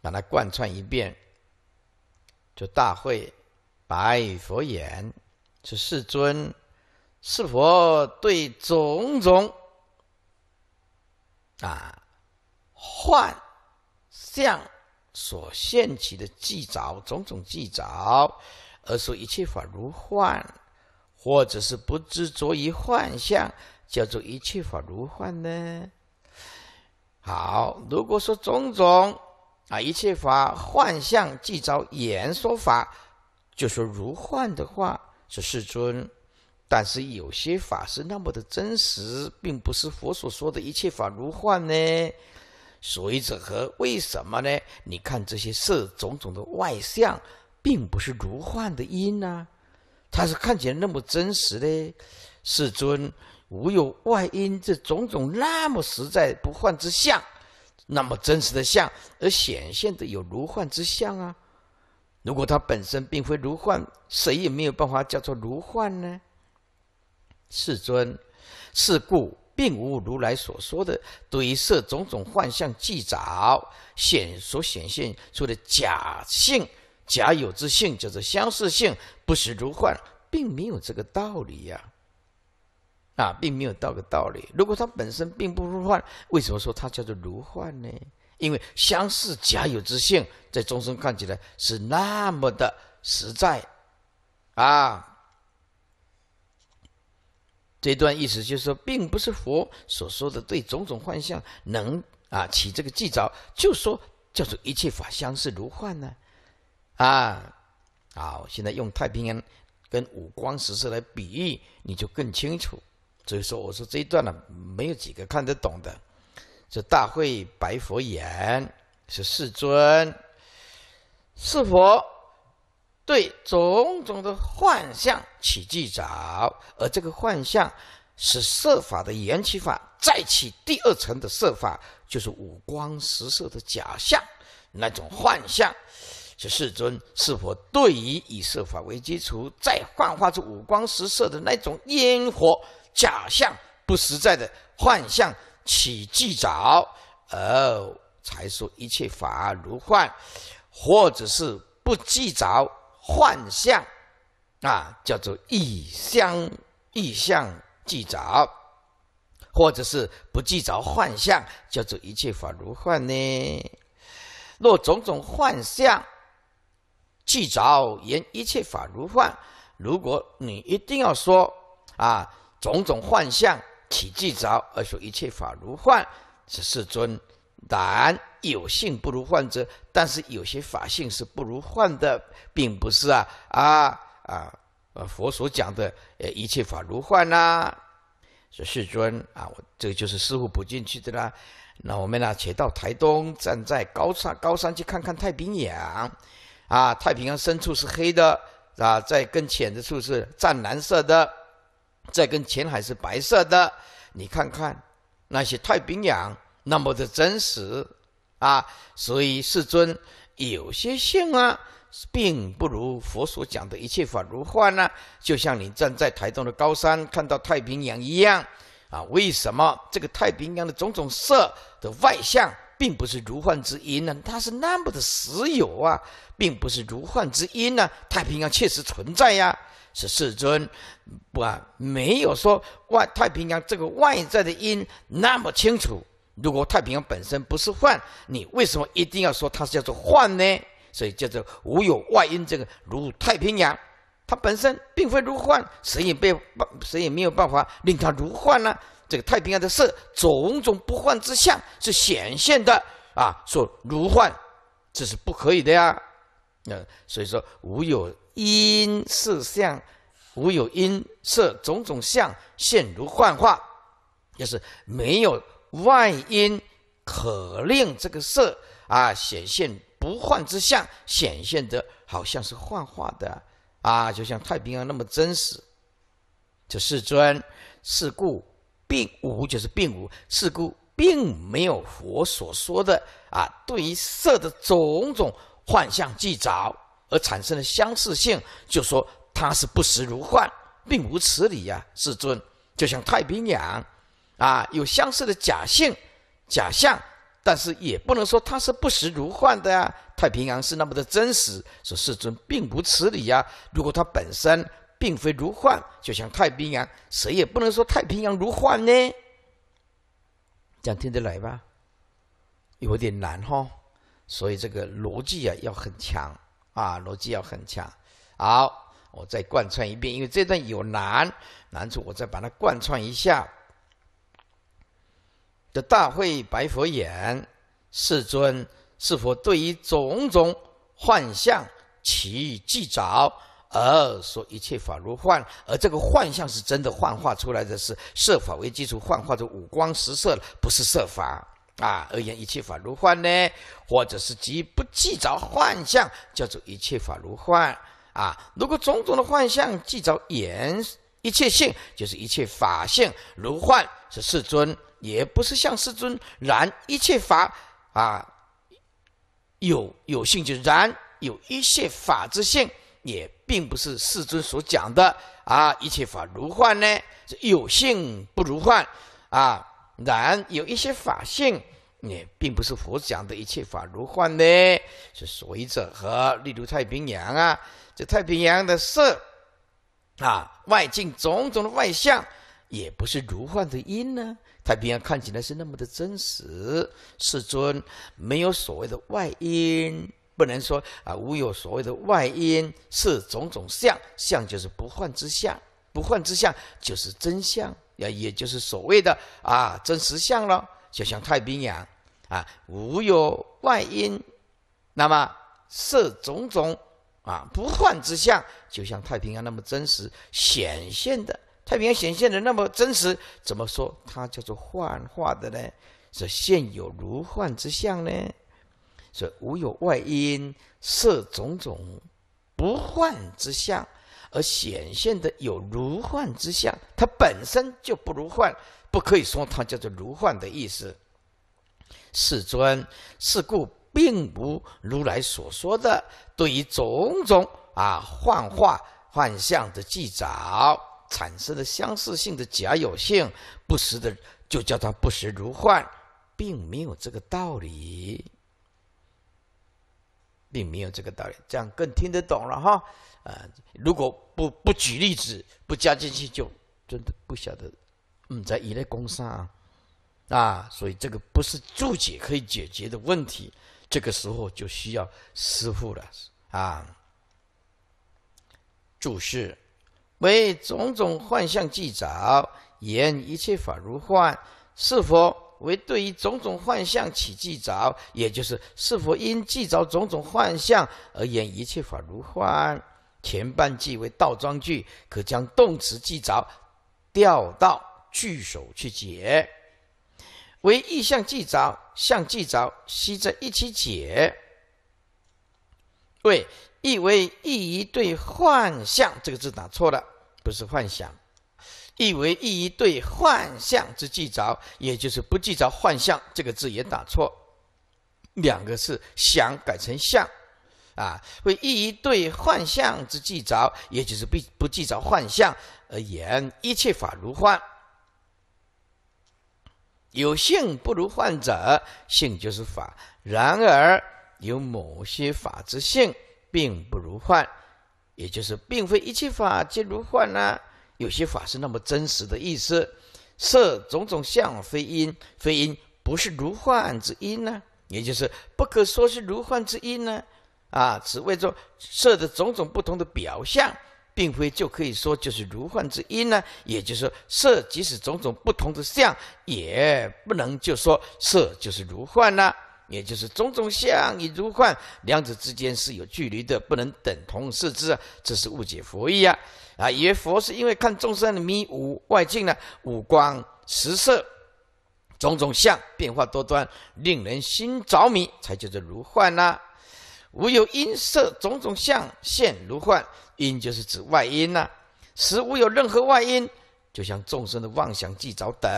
把它贯穿一遍，就大会白佛言：“是世尊，是佛对种种啊幻象所现起的祭找，种种祭找，而说一切法如幻，或者是不执着于幻象，叫做一切法如幻呢？”好，如果说种种。啊！一切法幻象即着言说法，就说如幻的话是世尊。但是有些法是那么的真实，并不是佛所说的一切法如幻呢？所以者何？为什么呢？你看这些色种种的外相，并不是如幻的因啊。它是看起来那么真实呢？世尊，无有外因，这种种那么实在不幻之相。那么真实的相，而显现的有如幻之相啊！如果它本身并非如幻，谁也没有办法叫做如幻呢？世尊，是故并无如来所说的对色种种幻象既早显所显现出的假性、假有之性，就是相似性，不是如幻，并没有这个道理呀！啊，并没有道个道理。如果它本身并不如幻，为什么说它叫做如幻呢？因为相似假有之性，在众生看起来是那么的实在，啊，这段意思就是说，并不是佛所说的对种种幻象能啊起这个记着，就说叫做一切法相似如幻呢，啊，好，现在用太平洋跟五光十色来比喻，你就更清楚。所以说，我说这一段呢，没有几个看得懂的。这大会白佛言：“是世尊，是佛对种种的幻象起祭照？而这个幻象是设法的缘起法，再起第二层的设法，就是五光十色的假象。那种幻象，是世尊是否对于以设法为基础，再幻化出五光十色的那种烟火？”假象不实在的幻象起计着，哦，才说一切法如幻，或者是不计着幻象啊，叫做意相意相计着，或者是不计着幻象，叫做一切法如幻呢？若种种幻象计着言一切法如幻，如果你一定要说啊。种种幻象起智着，而说一切法如幻，是世尊。然有性不如幻者，但是有些法性是不如幻的，并不是啊啊啊！佛所讲的，呃，一切法如幻呐，是世尊啊。我这个就是师傅补进去的啦。那我们呢，且到台东站在高山高山去看看太平洋，啊，太平洋深处是黑的啊，在更浅的处是湛蓝色的。再跟前海是白色的，你看看那些太平洋那么的真实啊！所以世尊有些性啊，并不如佛所讲的一切法如幻啊。就像你站在台中的高山看到太平洋一样啊，为什么这个太平洋的种种色的外相并不是如幻之音呢？它是那么的实有啊，并不是如幻之音呢。太平洋确实存在呀。是世尊，不，没有说外太平洋这个外在的因那么清楚。如果太平洋本身不是幻，你为什么一定要说它叫做幻呢？所以叫做无有外因。这个如太平洋，它本身并非如幻，谁也被谁也没有办法令它如幻呢？这个太平洋的色种种不幻之相是显现的啊，说如幻，这是不可以的呀。嗯，所以说无有。因是相，无有因色种种相现如幻化，就是没有外因可令这个色啊显现不幻之相，显现的好像是幻化的啊，就像太平洋那么真实。这世尊是故，并无就是并无，是故并没有佛所说的啊，对于色的种种幻象记着。而产生的相似性，就说它是不实如幻，并无此理呀，世尊。就像太平洋，啊，有相似的假性、假象，但是也不能说它是不实如幻的呀。太平洋是那么的真实，说世尊并无此理呀。如果它本身并非如幻，就像太平洋，谁也不能说太平洋如幻呢？讲听得来吧？有点难哈，所以这个逻辑啊要很强。啊，逻辑要很强。好，我再贯穿一遍，因为这段有难难处，我再把它贯穿一下。的大会白佛眼，世尊，是否对于种种幻象，其记着而说一切法如幻？而这个幻象是真的幻化出来的是设法为基础幻化出五光十色，不是设法。”啊，而言一切法如幻呢，或者是即不计着幻象，叫做一切法如幻。啊，如果种种的幻象计着言一切性，就是一切法性如幻，是世尊，也不是像世尊。然一切法啊，有有性就然有一些法之性，也并不是世尊所讲的啊，一切法如幻呢，是有性不如幻啊。然有一些法性，也并不是佛讲的一切法如幻呢？是随着和，例如太平洋啊，这太平洋的色，啊外境种种的外相，也不是如幻的因呢？太平洋看起来是那么的真实。世尊，没有所谓的外因，不能说啊无有所谓的外因是种种相，相就是不幻之相，不幻之相就是真相。也也就是所谓的啊真实相了，就像太平洋啊，无有外因，那么色种种啊不幻之相，就像太平洋那么真实显现的，太平洋显现的那么真实，怎么说它叫做幻化的呢？是现有如幻之相呢？是无有外因，色种种不幻之相。而显现的有如幻之相，它本身就不如幻，不可以说它叫做如幻的意思。世尊，是故并无如来所说的对于种种啊幻化幻象的记载产生的相似性的假有性不实的，就叫它不实如幻，并没有这个道理，并没有这个道理，这样更听得懂了哈。啊，如果不不举例子，不加进去，就真的不晓得嗯，在一类攻上啊。所以这个不是注解可以解决的问题。这个时候就需要师傅了啊。注释为种种幻象记着，言一切法如幻，是否为对于种种幻象起记着？也就是是否因记着种种幻象而言一切法如幻？前半句为倒装句，可将动词记着调到句首去解；为意象记着，象记着，吸着一起解。为意为意一对幻象，这个字打错了，不是幻想；意为意一对幻象之记着，也就是不记着幻象，这个字也打错，两个字想改成象。啊，会一一对幻象之计着，也就是不不计着幻象而言，一切法如幻。有性不如幻者，性就是法。然而有某些法之性，并不如幻，也就是并非一切法皆如幻呢？有些法是那么真实的意思。色种种相非因，非因不是如幻之因呢，也就是不可说是如幻之因呢。啊，只为说色的种种不同的表象，并非就可以说就是如幻之音呢。也就是说，色即使种种不同的相，也不能就说色就是如幻呢。也就是种种相与如幻两者之间是有距离的，不能等同视之啊！这是误解佛意啊。啊，以为佛是因为看众生的迷五外境呢、五光十色、种种相变化多端，令人心着迷，才叫做如幻呢？无有因色，种种相现如幻，音就是指外因呐。实无有任何外因，就像众生的妄想、计着等，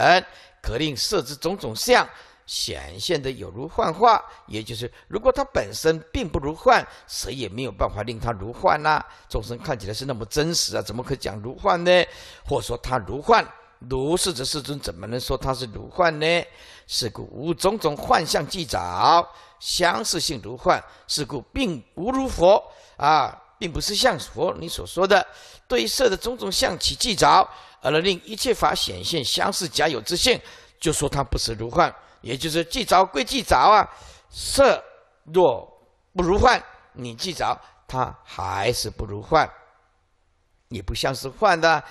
可令设置种种相显现的有如幻化。也就是，如果它本身并不如幻，谁也没有办法令它如幻呐。众生看起来是那么真实啊，怎么可讲如幻呢？或说它如幻？如是者，世尊怎么能说他是如幻呢？是故无种种幻象即着，相似性如幻，是故并无如佛啊，并不是像佛你所说的对色的种种相起即着，而能令一切法显现相似假有之性，就说它不是如幻，也就是即着归即着啊。色若不如幻，你即着它还是不如幻，也不像是幻的，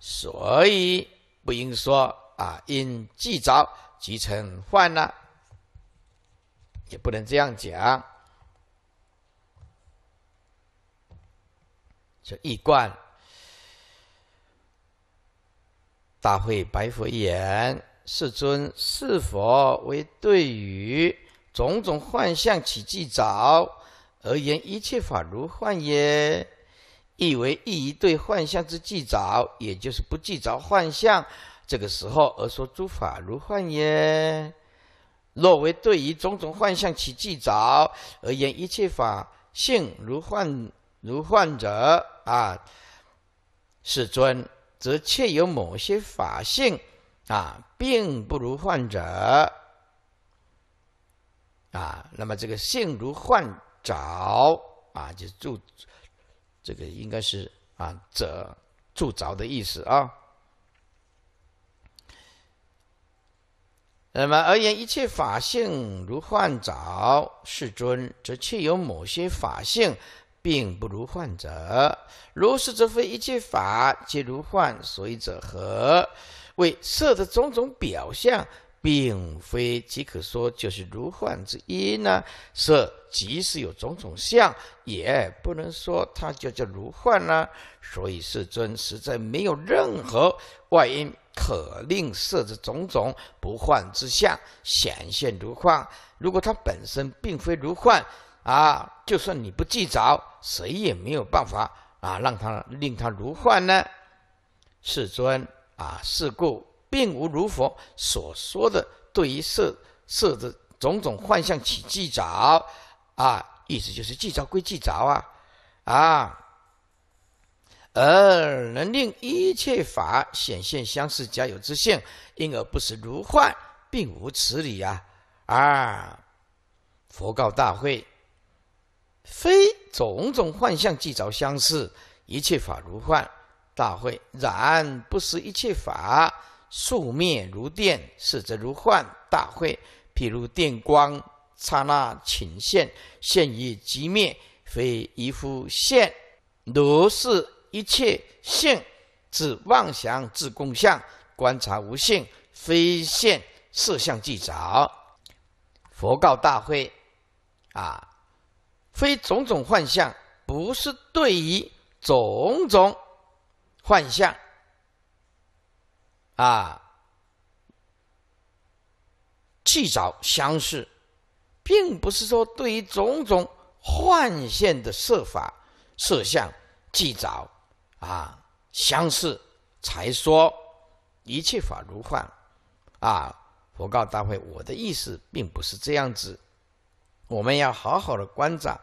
所以。不应说啊，因寂早即成幻呢，也不能这样讲。这一贯，大会白佛言：“世尊，是佛为对于种种幻象起祭早，而言一切法如幻也。”意为意于对幻象之既着，也就是不既着幻象这个时候而说诸法如幻也；若为对于种种幻象起既着而言一切法性如幻如幻者，啊，世尊，则确有某些法性啊，并不如幻者啊。那么这个性如幻着啊，就注。这个应该是啊，者筑着的意思啊。那么而言一切法性如幻早，世尊则确有某些法性并不如幻者，如是则非一切法皆如幻，所以者何？为色的种种表象。并非即可说就是如幻之一呢？色即使有种种相，也不能说它就叫如幻呢。所以世尊实在没有任何外因可令色之种种不幻之相显现如幻。如果它本身并非如幻啊，就算你不记着，谁也没有办法啊，让它令它如幻呢？世尊啊，是故。并无如佛所说的，对于色色的种种幻象起计着啊，意思就是计着归计着啊啊，而能令一切法显现相似加有之性，因而不识如幻，并无此理啊啊！佛告大会：非种种幻象计着相似一切法如幻。大会然不识一切法。速灭如电，视则如幻。大会，譬如电光，刹那请现，现已即灭，非一夫现。如是一切现，自妄想自共相，观察无性，非现色相即着。佛告大会啊，非种种幻象，不是对于种种幻象。啊，既早相似，并不是说对于种种幻现的设法、设相，既早啊相似，才说一切法如幻。啊，佛告大会，我的意思并不是这样子。我们要好好的观察，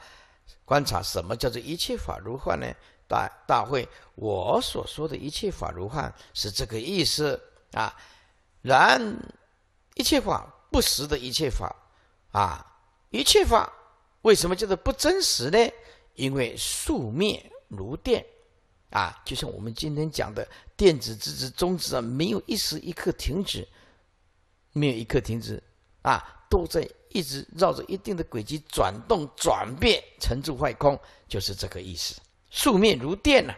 观察什么叫做一切法如幻呢？大大会，我所说的一切法如幻，是这个意思啊。然一切法不实的一切法啊，一切法为什么叫做不真实呢？因为速灭如电啊，就像我们今天讲的电子之子中止啊，没有一时一刻停止，没有一刻停止啊，都在一直绕着一定的轨迹转动、转变、成住坏空，就是这个意思。素面如电呐，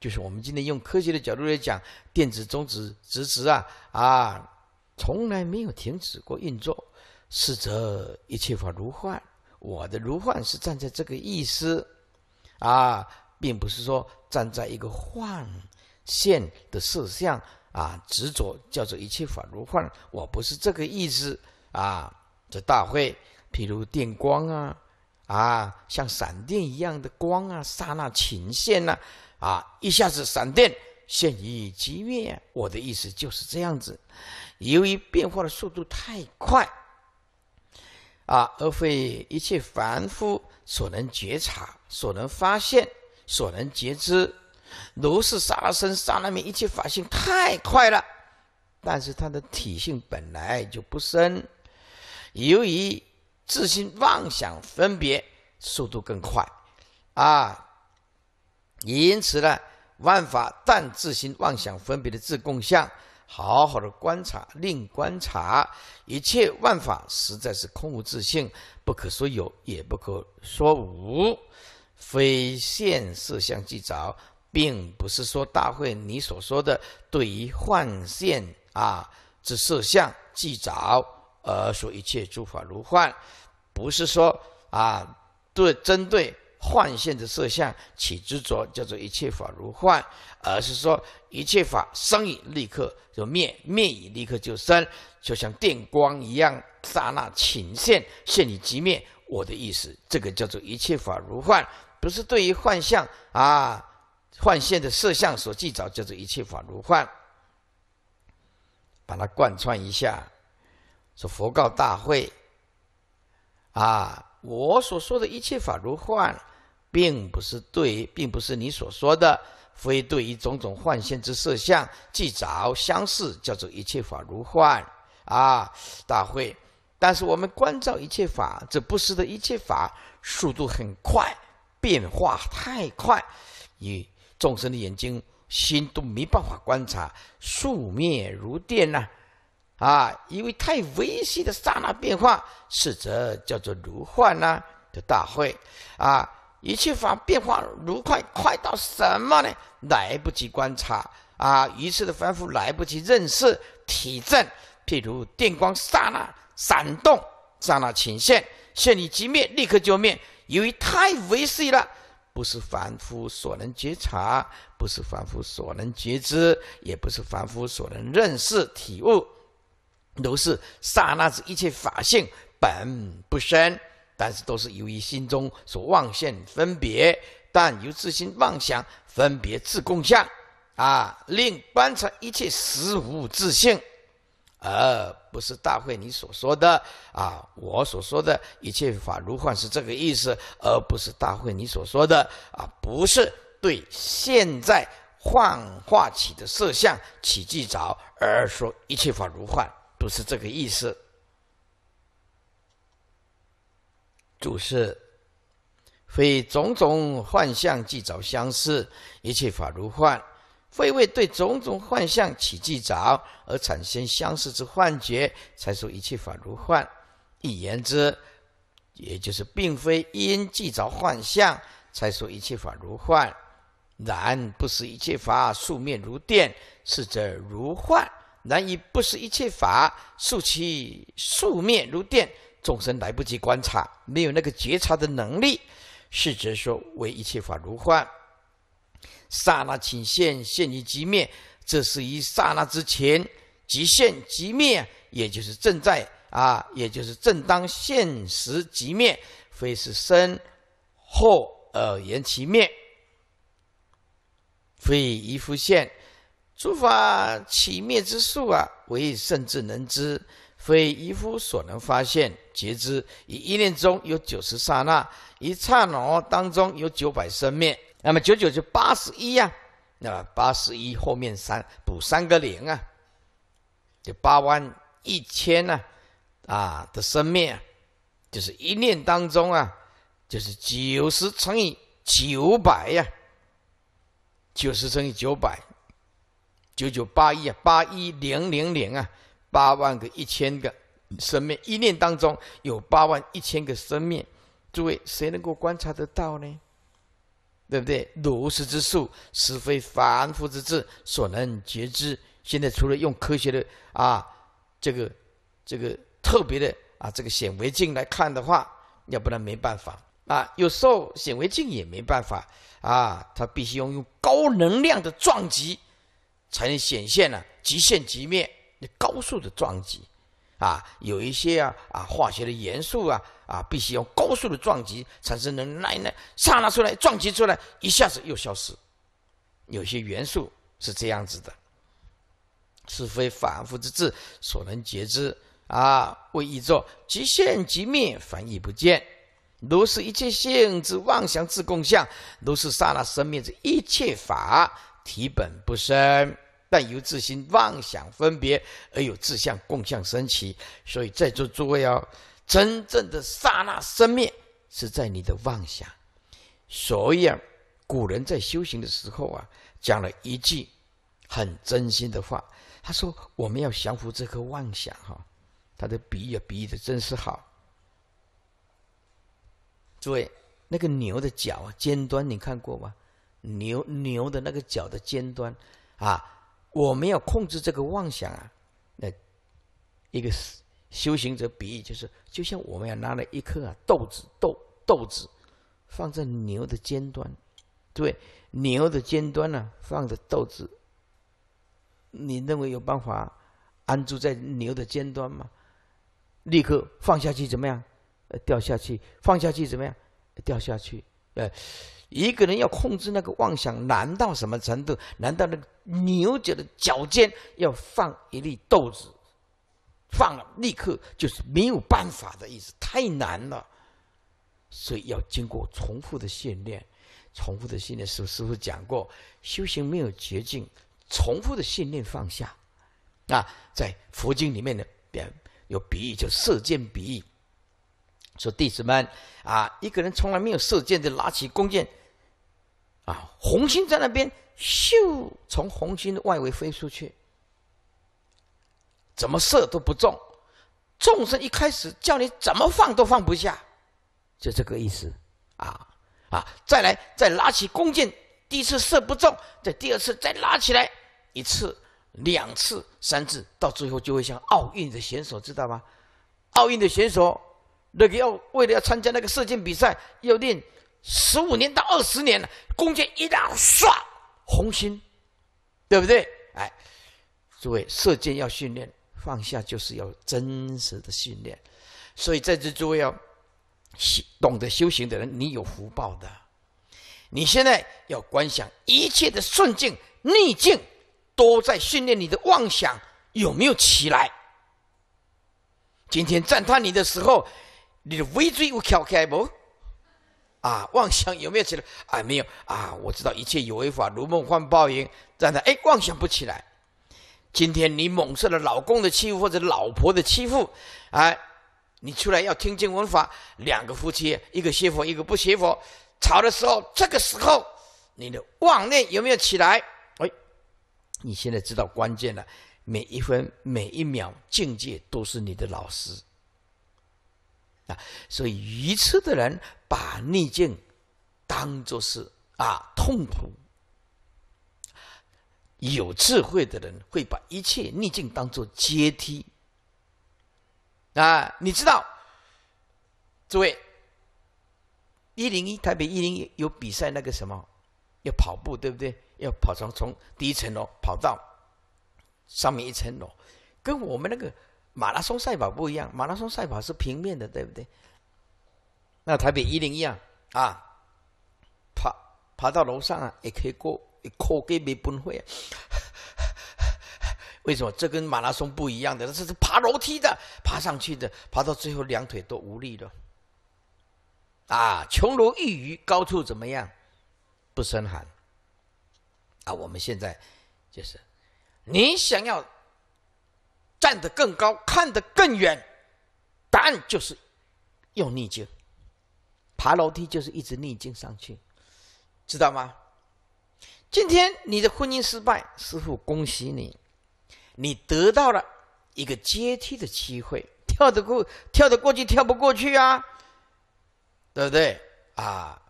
就是我们今天用科学的角度来讲，电子、中子、直直啊啊，从来没有停止过运作。是则一切法如幻，我的如幻是站在这个意思啊，并不是说站在一个幻现的色相啊执着叫做一切法如幻，我不是这个意思啊。这大会，譬如电光啊。啊，像闪电一样的光啊，刹那情现呐、啊，一下子闪电现已即灭。我的意思就是这样子，由于变化的速度太快，啊，而非一切凡夫所能觉察、所能发现、所能觉知。如是刹那生、刹那灭，一切法性太快了，但是它的体性本来就不深，由于。自心妄想分别速度更快，啊，因此呢，万法但自心妄想分别的自共相，好好的观察，另观察一切万法，实在是空无自性，不可说有，也不可说无，非现色相即着，并不是说大会你所说的对于幻现啊之色相即着。而说一切诸法如幻，不是说啊，对针对幻现的色相起执着，叫做一切法如幻，而是说一切法生以立刻就灭，灭以立刻就生，就像电光一样，刹那显现，现以即灭。我的意思，这个叫做一切法如幻，不是对于幻象啊，幻现的色相所记着，叫做一切法如幻。把它贯穿一下。是佛告大会：“啊，我所说的一切法如幻，并不是对，并不是你所说的非对于种种幻现之色相即着相似，叫做一切法如幻啊，大会。但是我们关照一切法，这不是的一切法，速度很快，变化太快，与众生的眼睛、心都没办法观察，速灭如电呐。”啊，因为太微细的刹那变化，是则叫做如幻呐的大会。啊，一切法变化如快，快到什么呢？来不及观察啊，于是的凡夫来不及认识体证。譬如电光刹那闪动，刹那情现，现已即灭，立刻就灭，因为太微细了，不是凡夫所能觉察，不是凡夫所能觉知，也不是凡夫所能认识体悟。都是刹那之一切法性本不生，但是都是由于心中所妄现分别，但由自心妄想分别自共相啊，令观察一切实无自性，而不是大会你所说的啊，我所说的一切法如幻是这个意思，而不是大会你所说的啊，不是对现在幻化起的色相起即着而说一切法如幻。不是这个意思。就是，非种种幻象即着相似，一切法如幻，非为对种种幻象起即着而产生相似之幻觉，才说一切法如幻。一言之，也就是并非因即着幻象才说一切法如幻。然不是一切法素面如电，是则如幻。然以不识一切法，速其速灭如电，众生来不及观察，没有那个觉察的能力，是则说为一切法如幻，刹那请现，现于即灭。这是一刹那之前即现即灭，也就是正在啊，也就是正当现时即灭，非是生后而言其灭，非一复现。诸法起灭之数啊，唯圣智能知，非一夫所能发现。觉知，以一念中有九十刹那，一刹那当中有九百生灭，那么九九就八十一呀。那八十一后面三补三个零啊，就八万一千啊，啊的生灭，就是一念当中啊，就是九十乘以九百呀，九十乘以九百。九九八一啊，八一零零零啊，八万个一千个生命，一念当中有八万一千个生命，诸位谁能够观察得到呢？对不对？如是之数，实非凡夫之智所能觉知。现在除了用科学的啊，这个这个特别的啊，这个显微镜来看的话，要不然没办法啊。有时候显微镜也没办法啊，它必须要用高能量的撞击。才能显现呢？极限极灭，那高速的撞击，啊，有一些啊啊化学的元素啊啊，必须用高速的撞击产生能耐呢，刹那出来撞击出来，一下子又消失。有些元素是这样子的，是非反复之智所能觉知啊。为一作极限极灭，反亦不见。如是一切性之妄想之共相，如是刹那生灭之一切法体本不生。但由自心妄想分别而有自相共相升起，所以在座诸位哦，真正的刹那生灭是在你的妄想。所以啊，古人在修行的时候啊，讲了一句很真心的话，他说：“我们要降服这颗妄想。”哈，他的比喻比喻的真是好。诸位，那个牛的角尖端你看过吗？牛牛的那个角的尖端啊。我们要控制这个妄想啊，那一个修行者比喻就是，就像我们要拿了一颗啊豆子豆豆子，放在牛的尖端，对，牛的尖端呢，放着豆子，你认为有办法安住在牛的尖端吗？立刻放下去怎么样？呃，掉下去，放下去怎么样？掉下去，呃。一个人要控制那个妄想难到什么程度？难到那个牛角的脚尖要放一粒豆子，放了立刻就是没有办法的意思，太难了。所以要经过重复的训练，重复的训练师师傅讲过，修行没有捷径，重复的训练放下。啊，在佛经里面的有比喻就射箭比喻。说弟子们啊，一个人从来没有射箭的，拿起弓箭，啊，红星在那边，咻，从红星的外围飞出去，怎么射都不中。众生一开始叫你怎么放都放不下，就这个意思，啊啊，再来再拿起弓箭，第一次射不中，再第二次再拉起来一次、两次、三次，到最后就会像奥运的选手，知道吗？奥运的选手。那个要为了要参加那个射箭比赛，要练十五年到二十年了，弓箭一拉，唰，红心，对不对？哎，诸位射箭要训练，放下就是要真实的训练。所以在这诸位要懂得修行的人，你有福报的。你现在要观想一切的顺境逆境都在训练你的妄想有没有起来？今天赞叹你的时候。你的畏罪有敲开不？啊，妄想有没有起来？啊，没有。啊，我知道一切有违法如梦幻泡影，这样的。哎，妄想不起来。今天你蒙受了老公的欺负或者老婆的欺负，哎，你出来要听经闻法。两个夫妻，一个邪佛，一个不邪佛，吵的时候，这个时候你的妄念有没有起来？哎，你现在知道关键了，每一分每一秒，境界都是你的老师。啊，所以愚痴的人把逆境当作是啊痛苦。有智慧的人会把一切逆境当作阶梯。啊，你知道，诸位，一零一台北一零一有比赛那个什么，要跑步对不对？要跑从从第一层楼跑到上面一层楼，跟我们那个。马拉松赛跑不一样，马拉松赛跑是平面的，对不对？那台北一零一啊，啊，爬爬到楼上啊，也可以过，也可给没崩溃。为什么？这跟马拉松不一样的，这是爬楼梯的，爬上去的，爬到最后两腿都无力了。啊，穷如一隅，高处怎么样？不生寒。啊，我们现在就是，你想要。站得更高，看得更远，答案就是，用逆境。爬楼梯就是一直逆境上去，知道吗？今天你的婚姻失败，师傅恭喜你，你得到了一个阶梯的机会，跳得过，跳得过去，跳不过去啊，对不对？啊，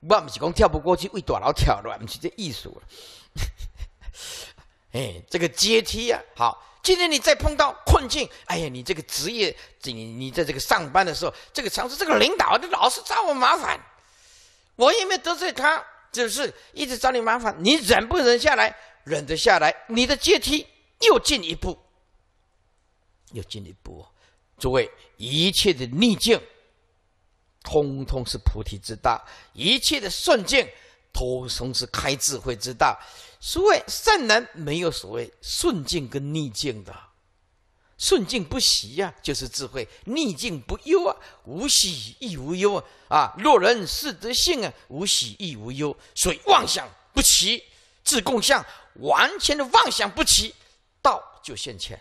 我们是讲跳不过去，为多少跳了，我们是这艺术了。哎，这个阶梯啊，好。今天你再碰到困境，哎呀，你这个职业，你你在这个上班的时候，这个城市这个领导，你老是找我麻烦，我也没得罪他，只是一直找你麻烦，你忍不忍下来？忍得下来，你的阶梯又进一步，又进一步。诸位，一切的逆境，通通是菩提之道；一切的顺境。从从此开智慧之大，所谓善男没有所谓顺境跟逆境的，顺境不喜呀，就是智慧；逆境不忧啊，无喜亦无忧啊。啊，若人是德性啊，无喜亦无忧。所以妄想不齐，自共相完全的妄想不齐，道就现前。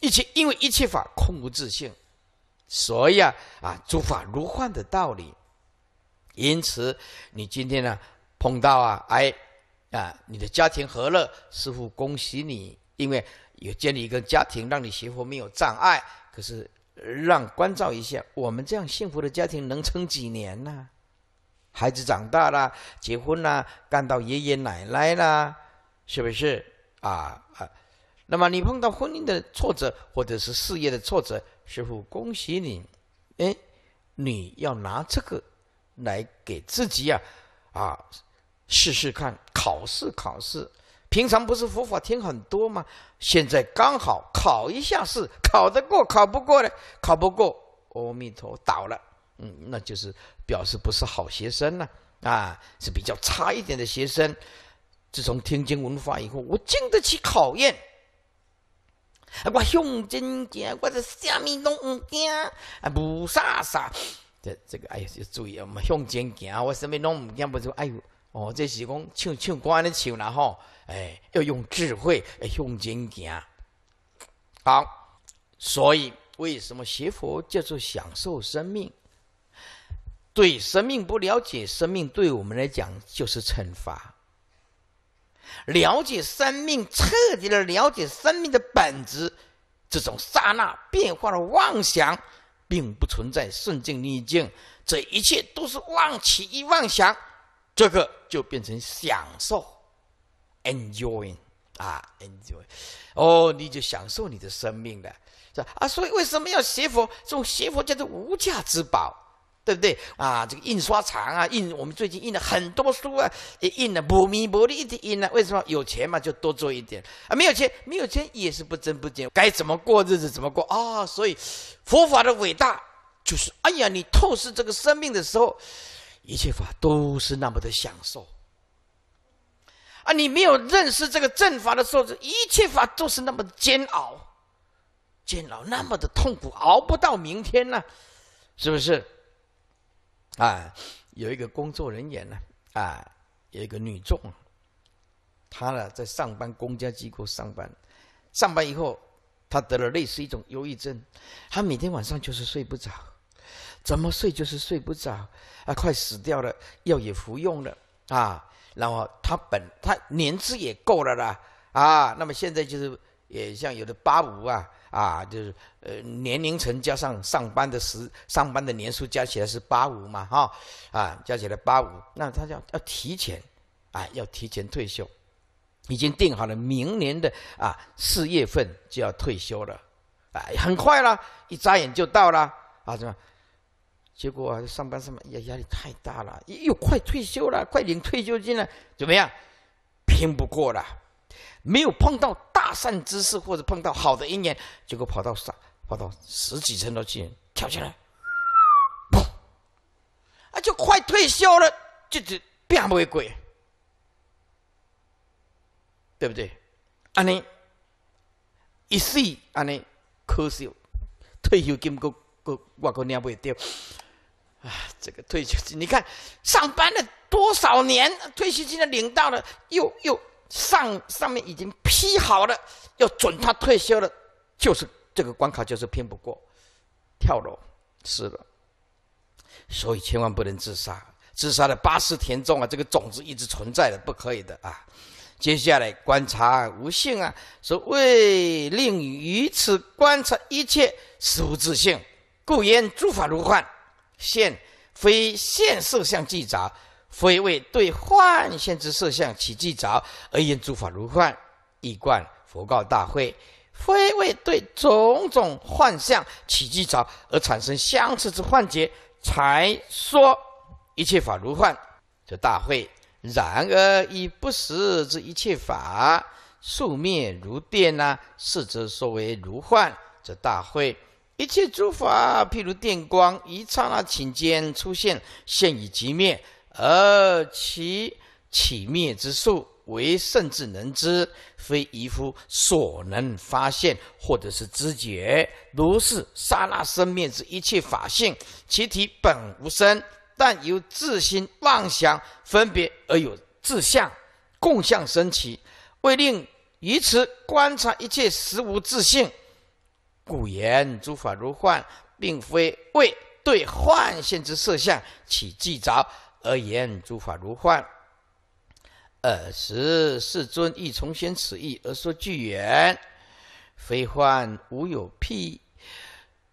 一切因为一切法空无自性，所以啊啊，诸法如幻的道理。因此，你今天呢碰到啊，哎，啊，你的家庭和乐，师傅恭喜你，因为有建立一个家庭，让你学佛没有障碍。可是，让关照一下，我们这样幸福的家庭能撑几年呢？孩子长大了，结婚啦，干到爷爷奶奶啦，是不是啊？啊，那么你碰到婚姻的挫折，或者是事业的挫折，师傅恭喜你，哎，你要拿这个。来给自己呀，啊，试试看考试考试，平常不是佛法听很多吗？现在刚好考一下试，考得过，考不过呢？考不过，阿弥陀倒了，嗯，那就是表示不是好学生呢，啊，是比较差一点的学生。自从听经闻法以后，我经得起考验。我用真言，我虾米都唔惊，菩萨啥。这这个哎呦，要注意啊！我们向前走啊！我什么拢唔见不住，哎呦！哦，这是讲唱唱官的唱了哈！哎，要用智慧向前走。好，所以为什么学佛叫做享受生命？对生命不了解，生命对我们来讲就是惩罚。了解生命，彻底的了解生命的本质，这种刹那变化的妄想。并不存在顺境逆境，这一切都是妄起一妄想，这个就变成享受，enjoying 啊，enjoy，哦，你就享受你的生命了，是吧？啊，所以为什么要学佛？这种学佛叫做无价之宝。对不对啊？这个印刷厂啊，印我们最近印了很多书啊，也印了不明不利的印啊。为什么有钱嘛就多做一点啊？没有钱，没有钱也是不增不减，该怎么过日子怎么过啊？所以，佛法的伟大就是：哎呀，你透视这个生命的时候，一切法都是那么的享受啊！你没有认识这个正法的时候，一切法都是那么煎熬，煎熬那么的痛苦，熬不到明天呢？是不是？啊，有一个工作人员呢，啊，有一个女众，她呢在上班，公家机构上班，上班以后她得了类似一种忧郁症，她每天晚上就是睡不着，怎么睡就是睡不着，啊，快死掉了，药也服用了，啊，然后她本她年资也够了啦，啊，那么现在就是也像有的八五啊。啊，就是呃，年龄层加上上班的时，上班的年数加起来是八五嘛，哈，啊，加起来八五，那他要要提前，啊，要提前退休，已经定好了，明年的啊四月份就要退休了，啊，很快了，一眨眼就到了，啊，怎么？结果上班上班，呀，压力太大了，又快退休了，快领退休金了，怎么样？拼不过了。没有碰到大善之事，或者碰到好的因缘，结果跑到上，跑到十几层楼去跳起来，啊，就快退休了，就就变为鬼，对不对？啊，你一死啊，你可惜，退休金够佫我佫领袂掉。啊，这个退休金你看上班了多少年，退休金呢领到了又又。上上面已经批好了，要准他退休了，就是这个关卡，就是拼不过，跳楼，是的，所以千万不能自杀。自杀的八十田种啊，这个种子一直存在的，不可以的啊。接下来观察无性啊，说为令于此观察一切实无自性，故言诸法如幻，现非现色相记杂。非为对幻现之色相起计着，而言诸法如幻，亦冠佛告大会。非为对种种幻象起计着而产生相似之幻觉，才说一切法如幻，则大会。然而以不实之一切法速灭如电啊，视之所为如幻，则大会一切诸法，譬如电光，一刹那顷间出现，现已即灭。而其起灭之数，为圣至能知，非愚夫所能发现，或者是知觉。如是刹那生灭之一切法性，其体本无生，但由自心妄想分别而有自相、共相生起，为令于此观察一切实无自性。古言诸法如幻，并非为对幻现之色相起计着。而言诸法如幻，尔时世尊亦从宣此意而说句言：非幻无有譬，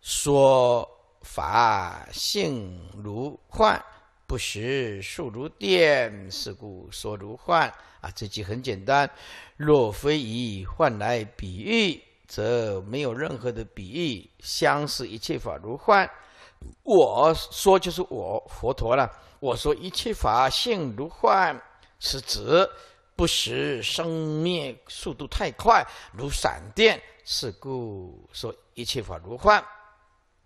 说法性如幻，不识数如电，是故说如幻。啊，这句很简单。若非以幻来比喻，则没有任何的比喻。相似一切法如幻，我说就是我佛陀了。我说一切法性如幻，是指不时生灭速度太快，如闪电，是故说一切法如幻。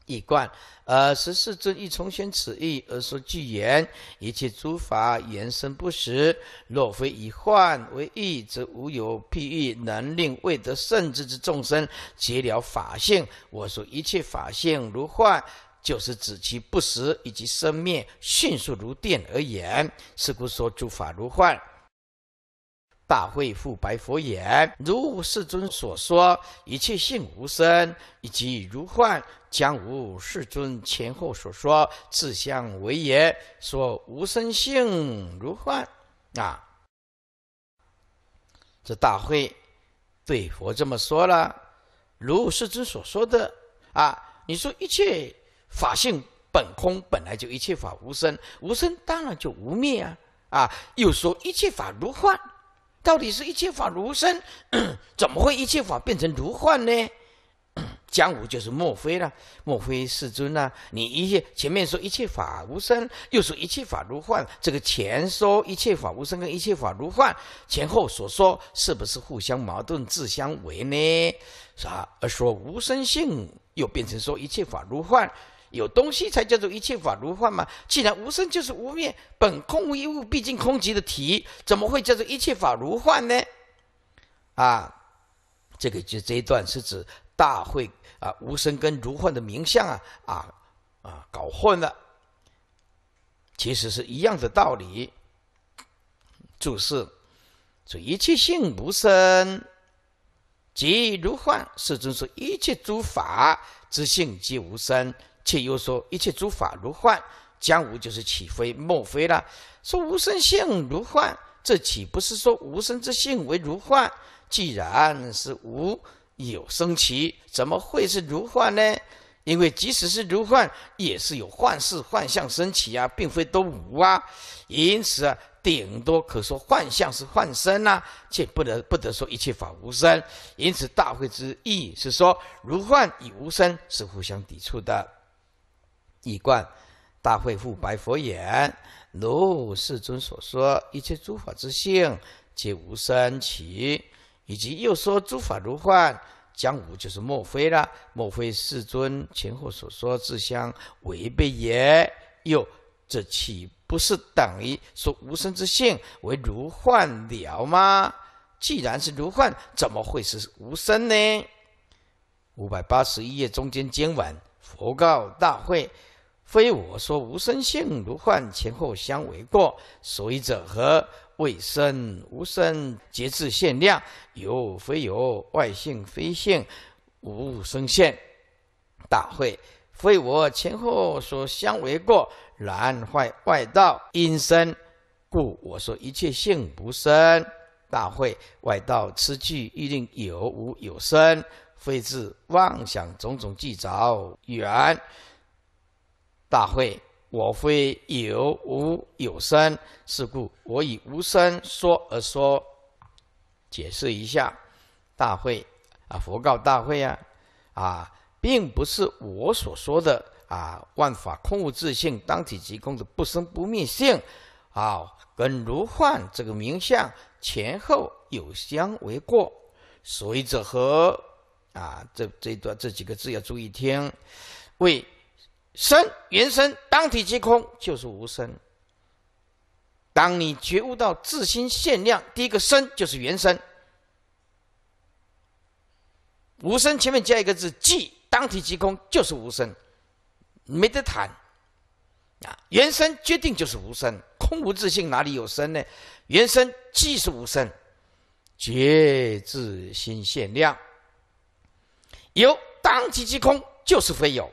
一贯而十四尊亦重宣此意，而说具言：一切诸法延伸不实。若非以幻为意，则无有譬喻能令未得圣智之众生结了法性。我说一切法性如幻。就是指其不实，以及生灭迅速如电而言。是故说诸法如幻。大慧复白佛言：“如世尊所说，一切性无生，以及如幻，将无世尊前后所说自相为言，说无生性如幻。”啊，这大慧对佛这么说了：“如世尊所说的啊，你说一切。”法性本空，本来就一切法无生，无生当然就无灭啊！啊，又说一切法如幻，到底是一切法如生？怎么会一切法变成如幻呢？江湖就是莫非了？莫非世尊啊？你一前面说一切法无生，又说一切法如幻，这个前说一切法无生跟一切法如幻前后所说，是不是互相矛盾、自相违呢？啥？而说无生性，又变成说一切法如幻？有东西才叫做一切法如幻嘛？既然无生就是无灭，本空无一物，毕竟空即的体，怎么会叫做一切法如幻呢？啊，这个就这一段是指大会啊，无生跟如幻的名相啊啊啊搞混了，其实是一样的道理。注释说一切性无生，即如幻。世尊说一切诸法之性即无生。却又说一切诸法如幻，将无就是岂非莫非了？说无生性如幻，这岂不是说无生之性为如幻？既然是无有生起，怎么会是如幻呢？因为即使是如幻，也是有幻事、幻象生起啊，并非都无啊。因此啊，顶多可说幻象是幻身啊，却不得不得说一切法无生。因此大会之意是说如幻与无生是互相抵触的。以观，大会复白佛言：“如世尊所说，一切诸法之性，皆无生起。以及又说诸法如幻，将无就是莫非了？莫非世尊前后所说自相违背也？又这岂不是等于说无生之性为如幻了吗？既然是如幻，怎么会是无生呢？”五百八十一页中间经文，佛告大会。非我说无生性，如幻前后相为过，所以者何？未生无生，节制限量，有非有，外性非性，无生现。大会，非我前后所相为过，然坏外道因生，故我说一切性无生。大会外道痴去，欲令有无有生，非自妄想种种计着缘。大会，我非有无有生，是故我以无生说而说，解释一下，大会啊，佛告大会啊，啊，并不是我所说的啊，万法空无自性，当体即空的不生不灭性，啊，跟如幻这个名相前后有相为过，所以者何？啊，这这段这几个字要注意听，为。生原生当体即空就是无生。当你觉悟到自心限量，第一个生就是原生。无生前面加一个字即当体即空就是无生，没得谈。啊，原生决定就是无生，空无自性哪里有生呢？原生即是无生，觉自心限量。有当体即空就是非有。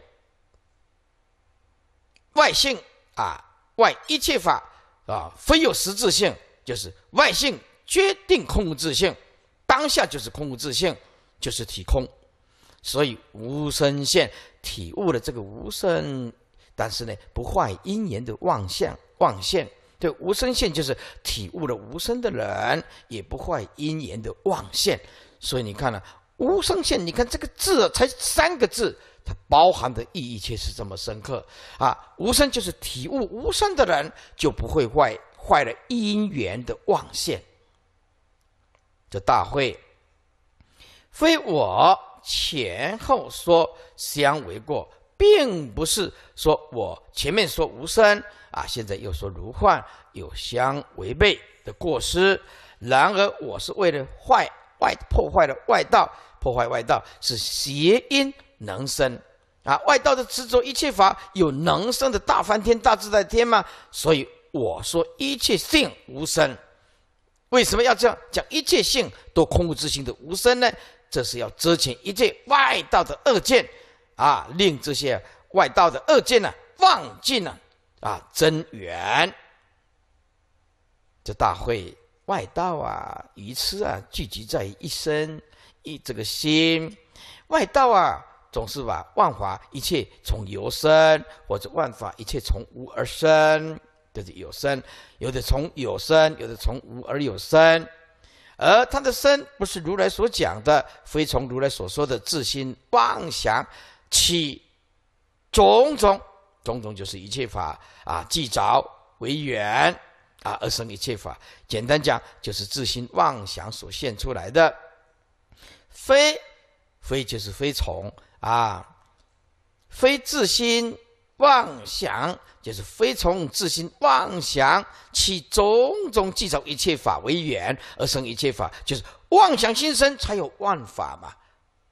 外性啊，外一切法啊，非有实质性，就是外性决定空无自性，当下就是空无自性，就是体空。所以无生现体悟了这个无生，但是呢，不坏因缘的妄现妄现。这无生现就是体悟了无生的人，也不坏因缘的妄现。所以你看呢，无生现，你看这个字才三个字。它包含的意义却是这么深刻啊！无声就是体悟无声的人，就不会坏坏了因缘的妄现，这大会。非我前后说相为过，并不是说我前面说无声啊，现在又说如幻，有相违背的过失。然而我是为了坏外破坏了外道，破坏外道是邪因。能生啊！外道的执着一切法，有能生的大梵天、大自在天吗？所以我说一切性无生。为什么要这样讲一切性都空无自性的无生呢？这是要遮遣一切外道的恶见，啊，令这些外道的恶见呢，忘尽了啊！真源。这大会外道啊、愚痴啊，聚集在一身，一这个心，外道啊。总是把万法一切从有生，或者万法一切从无而生，就是有生；有的从有生，有的从无而有生。而他的生不是如来所讲的，非从如来所说的自心妄想起种种种种，就是一切法啊，即着为缘啊而生一切法。简单讲，就是自心妄想所现出来的，非非就是非从。啊，非自心妄想，就是非从自心妄想起种种计从一切法为缘而生一切法，就是妄想心生才有万法嘛。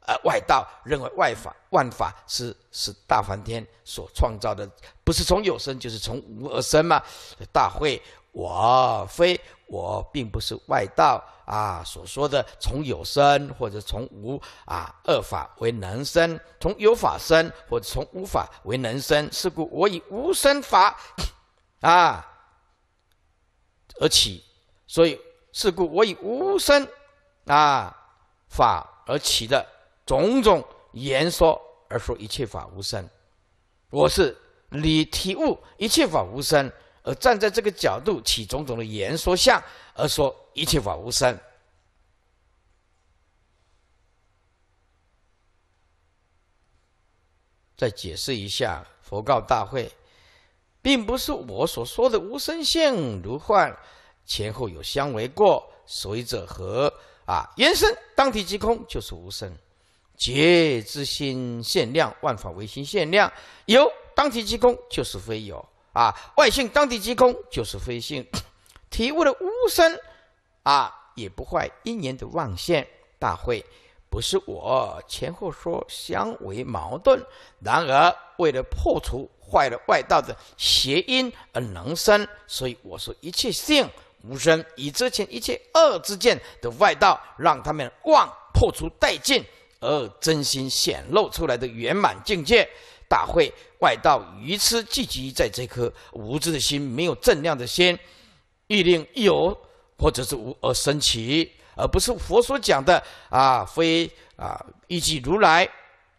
呃，外道认为外法万法是是大梵天所创造的，不是从有生就是从无而生嘛。大会。我非我，并不是外道啊所说的从有生或者从无啊二法为能生，从有法生或者从无法为能生。是故我以无生法 啊而起，所以是故我以无生啊法而起的种种言说，而说一切法无生。我是你体悟一切法无生。而站在这个角度，起种种的言说相，而说一切法无生。再解释一下，佛告大会，并不是我所说的无生性如幻，前后有相为过，所以者何？啊，言生当体即空，就是无生；，觉之心限量，万法唯心限量，有当体即空，就是非有。啊，外性当地即空，就是非性；体悟的无声，啊，也不坏。一年的妄现大会，不是我前后说相为矛盾。然而，为了破除坏了外道的邪因而能生，所以我说一切性无声，以之前一切恶之见的外道，让他们妄破除殆尽，而真心显露出来的圆满境界。大会外道愚痴聚集在这颗无知的心，没有正量的心，欲令有或者是无而生起，而不是佛所讲的啊，非啊，依据如来，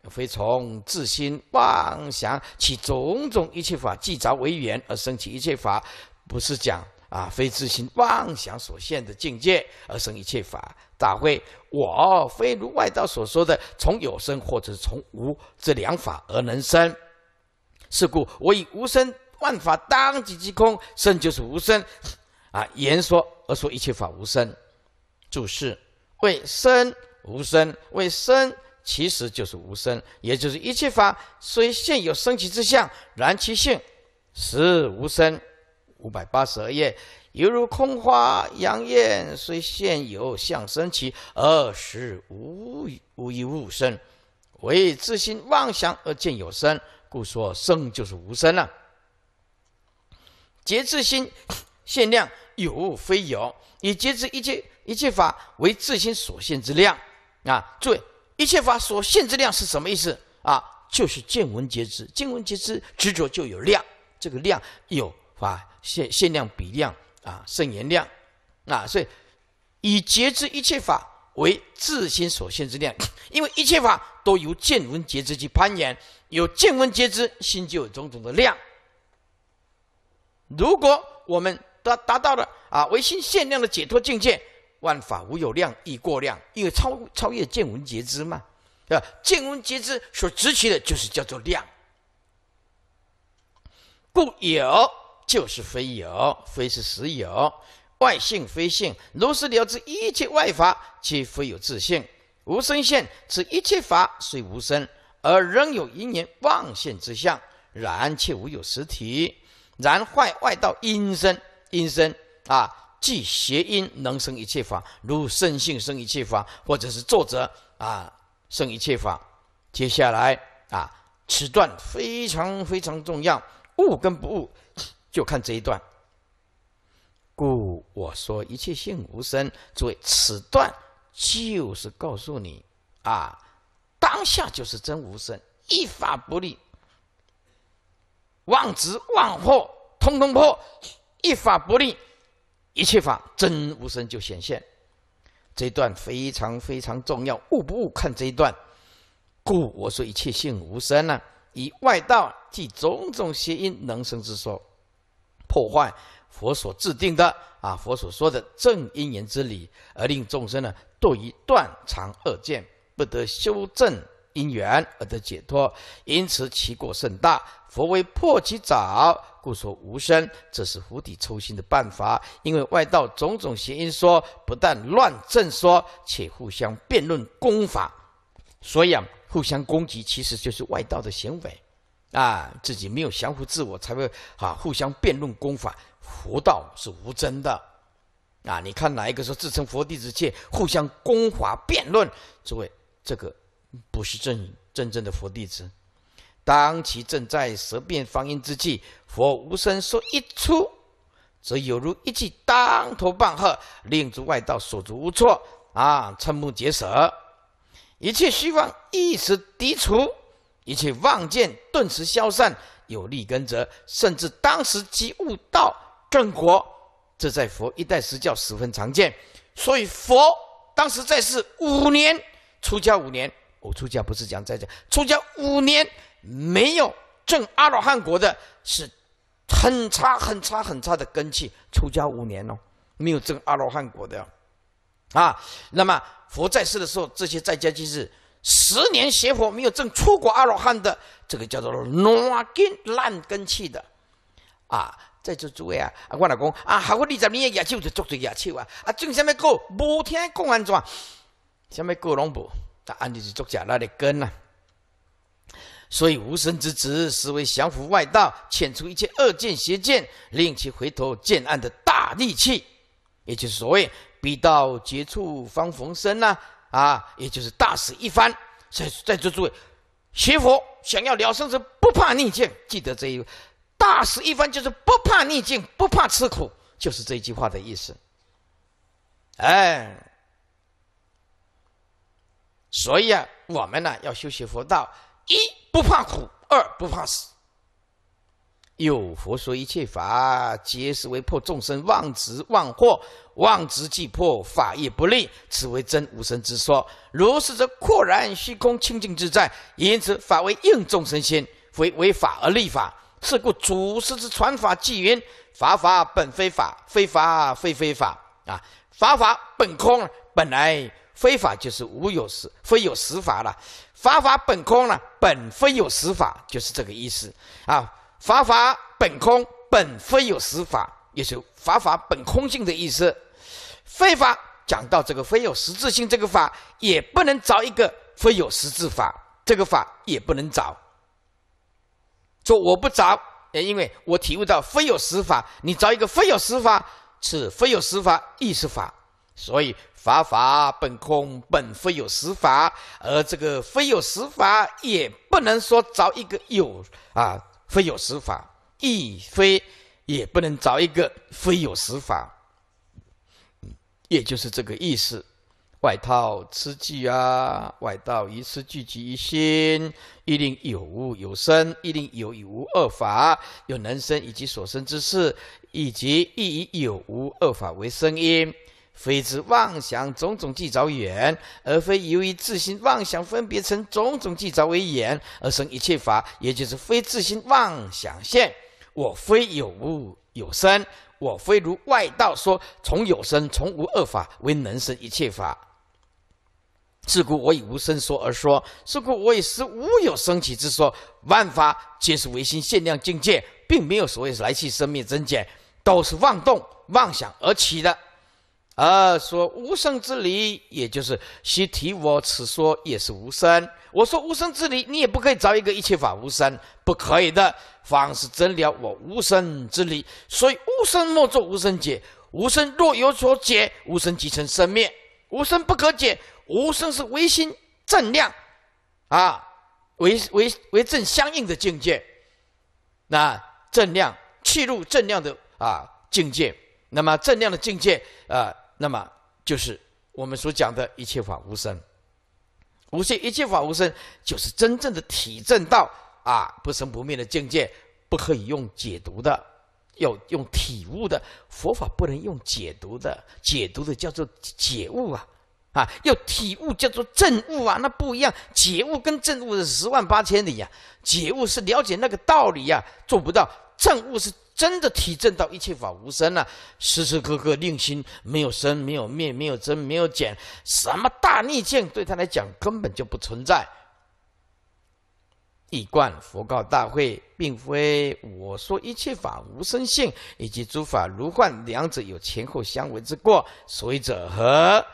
非从自心妄想起种种一切法，即着为缘而生起一切法，不是讲。啊，非自性妄想所现的境界而生一切法。大会，我非如外道所说的从有生或者从无这两法而能生。是故我以无生万法当即即空，生就是无生。啊，言说而说一切法无生。注释为生无生，为生其实就是无生，也就是一切法虽现有生起之相，然其性实无生。五百八十二页，犹如空花杨艳，虽现有相生起，而实无无一物生，唯自心妄想而见有生，故说生就是无生了。节自心限量有无非有，以节制一切一切法为自心所限之量啊！注意，一切法所限之量是什么意思啊？就是见闻觉知，见闻觉知执着就有量，这个量有法。限限量比量啊，甚言量啊，所以以觉知一切法为自心所现之量，因为一切法都由见闻觉知去攀岩，有见闻觉知，心就有种种的量。如果我们达达到了啊唯心限量的解脱境界，万法无有量亦过量，因为超超越见闻觉知嘛，对吧？见闻觉知所执取的就是叫做量，故有。就是非有，非是实有，外性非性。如是了知一切外法，皆非有自性，无生现。此一切法虽无生，而仍有因缘妄现之相，然却无有实体。然坏外道因生，因生啊，即邪因能生一切法，如生性生一切法，或者是作者啊生一切法。接下来啊，此段非常非常重要，悟跟不悟。就看这一段，故我说一切性无生。诸位，此段就是告诉你啊，当下就是真无生，一法不立，妄执妄惑通通破，一法不立，一切法真无生就显现。这一段非常非常重要，悟不悟看这一段。故我说一切性无生呢，以外道即种种邪因能生之说。破坏佛所制定的啊，佛所说的正因缘之理，而令众生呢堕于断常二见，不得修正因缘而得解脱，因此其过甚大。佛为破其早，故说无生，这是釜底抽薪的办法。因为外道种种邪因说，不但乱正说，且互相辩论功法，所以啊，互相攻击其实就是外道的行为。啊，自己没有降服自我，才会啊互相辩论功法。佛道是无争的啊！你看哪一个说自称佛弟子且互相攻法辩论，诸位，这个不是真真正的佛弟子。当其正在舌辩方音之际，佛无声说一出，则有如一记当头棒喝，令诸外道手足无措啊，瞠目结舌，一切虚妄一时涤除。一切妄见顿时消散，有利根者，甚至当时即悟道正果，这在佛一代时教十分常见。所以佛当时在世五年出家五年，我出家不是讲在家出家五年没有证阿罗汉果的，是很差很差很差的根器。出家五年哦，没有证阿罗汉果的，啊，那么佛在世的时候，这些在家就是。十年邪火没有证出过阿罗汉的，这个叫做烂根烂根气的，啊，在座诸位啊，我老公啊，好佛二十年的野兽就捉住野兽啊，啊，种什么果？无听公安怎，什么果拢无？他案就是作假那的根啊。所以无生之子是为降服外道、遣除一切恶见邪见，令其回头见岸的大利器，也就是所谓“逼到绝处方逢生”呐。啊，也就是大死一番，在在座诸位，学佛想要了生死，不怕逆境，记得这一，大死一番就是不怕逆境，不怕吃苦，就是这句话的意思。哎，所以啊，我们呢要修习佛道，一不怕苦，二不怕死。有佛说一切法，皆是为破众生妄执妄惑，妄执即破法亦不利，此为真无生之说。如是则廓然虚空清净自在，因此法为应众生心，为为法而立法。是故祖师之传法纪云：法法本非法，非法非非法啊！法法本空，本来非法就是无有实，非有实法了。法法本空了，本非有实法，就是这个意思啊。法法本空，本非有实法，也就法法本空性的意思。非法讲到这个非有实质性这个法，也不能找一个非有实质法，这个法也不能找。说我不找，因为我体悟到非有实法，你找一个非有实法，此非有实法亦是法，所以法法本空，本非有实法，而这个非有实法也不能说找一个有啊。非有实法，亦非也不能找一个非有实法，也就是这个意思。外道吃句啊，外道以次聚集一心，一定有物有生，一定有与无二法，有能生以及所生之事，以及亦以有无二法为生因。非之妄想种种计着缘，而非由于自心妄想分别成种种计着为眼而生一切法，也就是非自心妄想现我，非有物有生，我非如外道说从有生从无二法为能生一切法。是故我以无生说而说，是故我以实无有生起之说，万法皆是唯心限量境界，并没有所谓来去生命增减，都是妄动妄想而起的。啊，说无生之理，也就是须提我此说，也是无生。我说无生之理，你也不可以找一个一切法无生，不可以的。方是真了我无生之理。所以无生莫作无生解，无生若有所解，无生即成生灭。无生不可解，无生是唯心正量，啊，唯唯唯正相应的境界。那正量去入正量的啊境界，那么正量的境界啊。那么就是我们所讲的一切法无生，无限一切法无生，就是真正的体证到啊不生不灭的境界，不可以用解读的，要用体悟的。佛法不能用解读的，解读的叫做解悟啊，啊，要体悟叫做证悟啊，那不一样，解悟跟证悟是十万八千里呀，解悟是了解那个道理啊，做不到，证悟是。真的体证到一切法无生了，时时刻刻令心没有生，没有灭，没有增，没有减。什么大逆境对他来讲根本就不存在。一贯佛告大会，并非我说一切法无生性，以及诸法如幻，两者有前后相违之过。所以者何？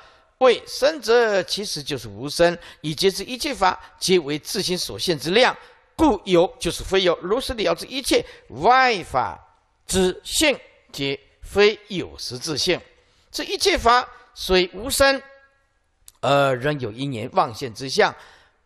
为生者其实就是无生，以及是一切法皆为自心所现之量。故有就是非有，如实了知一切外法。知性皆非有实质性，这一切法虽无生，而仍有因缘妄现之相，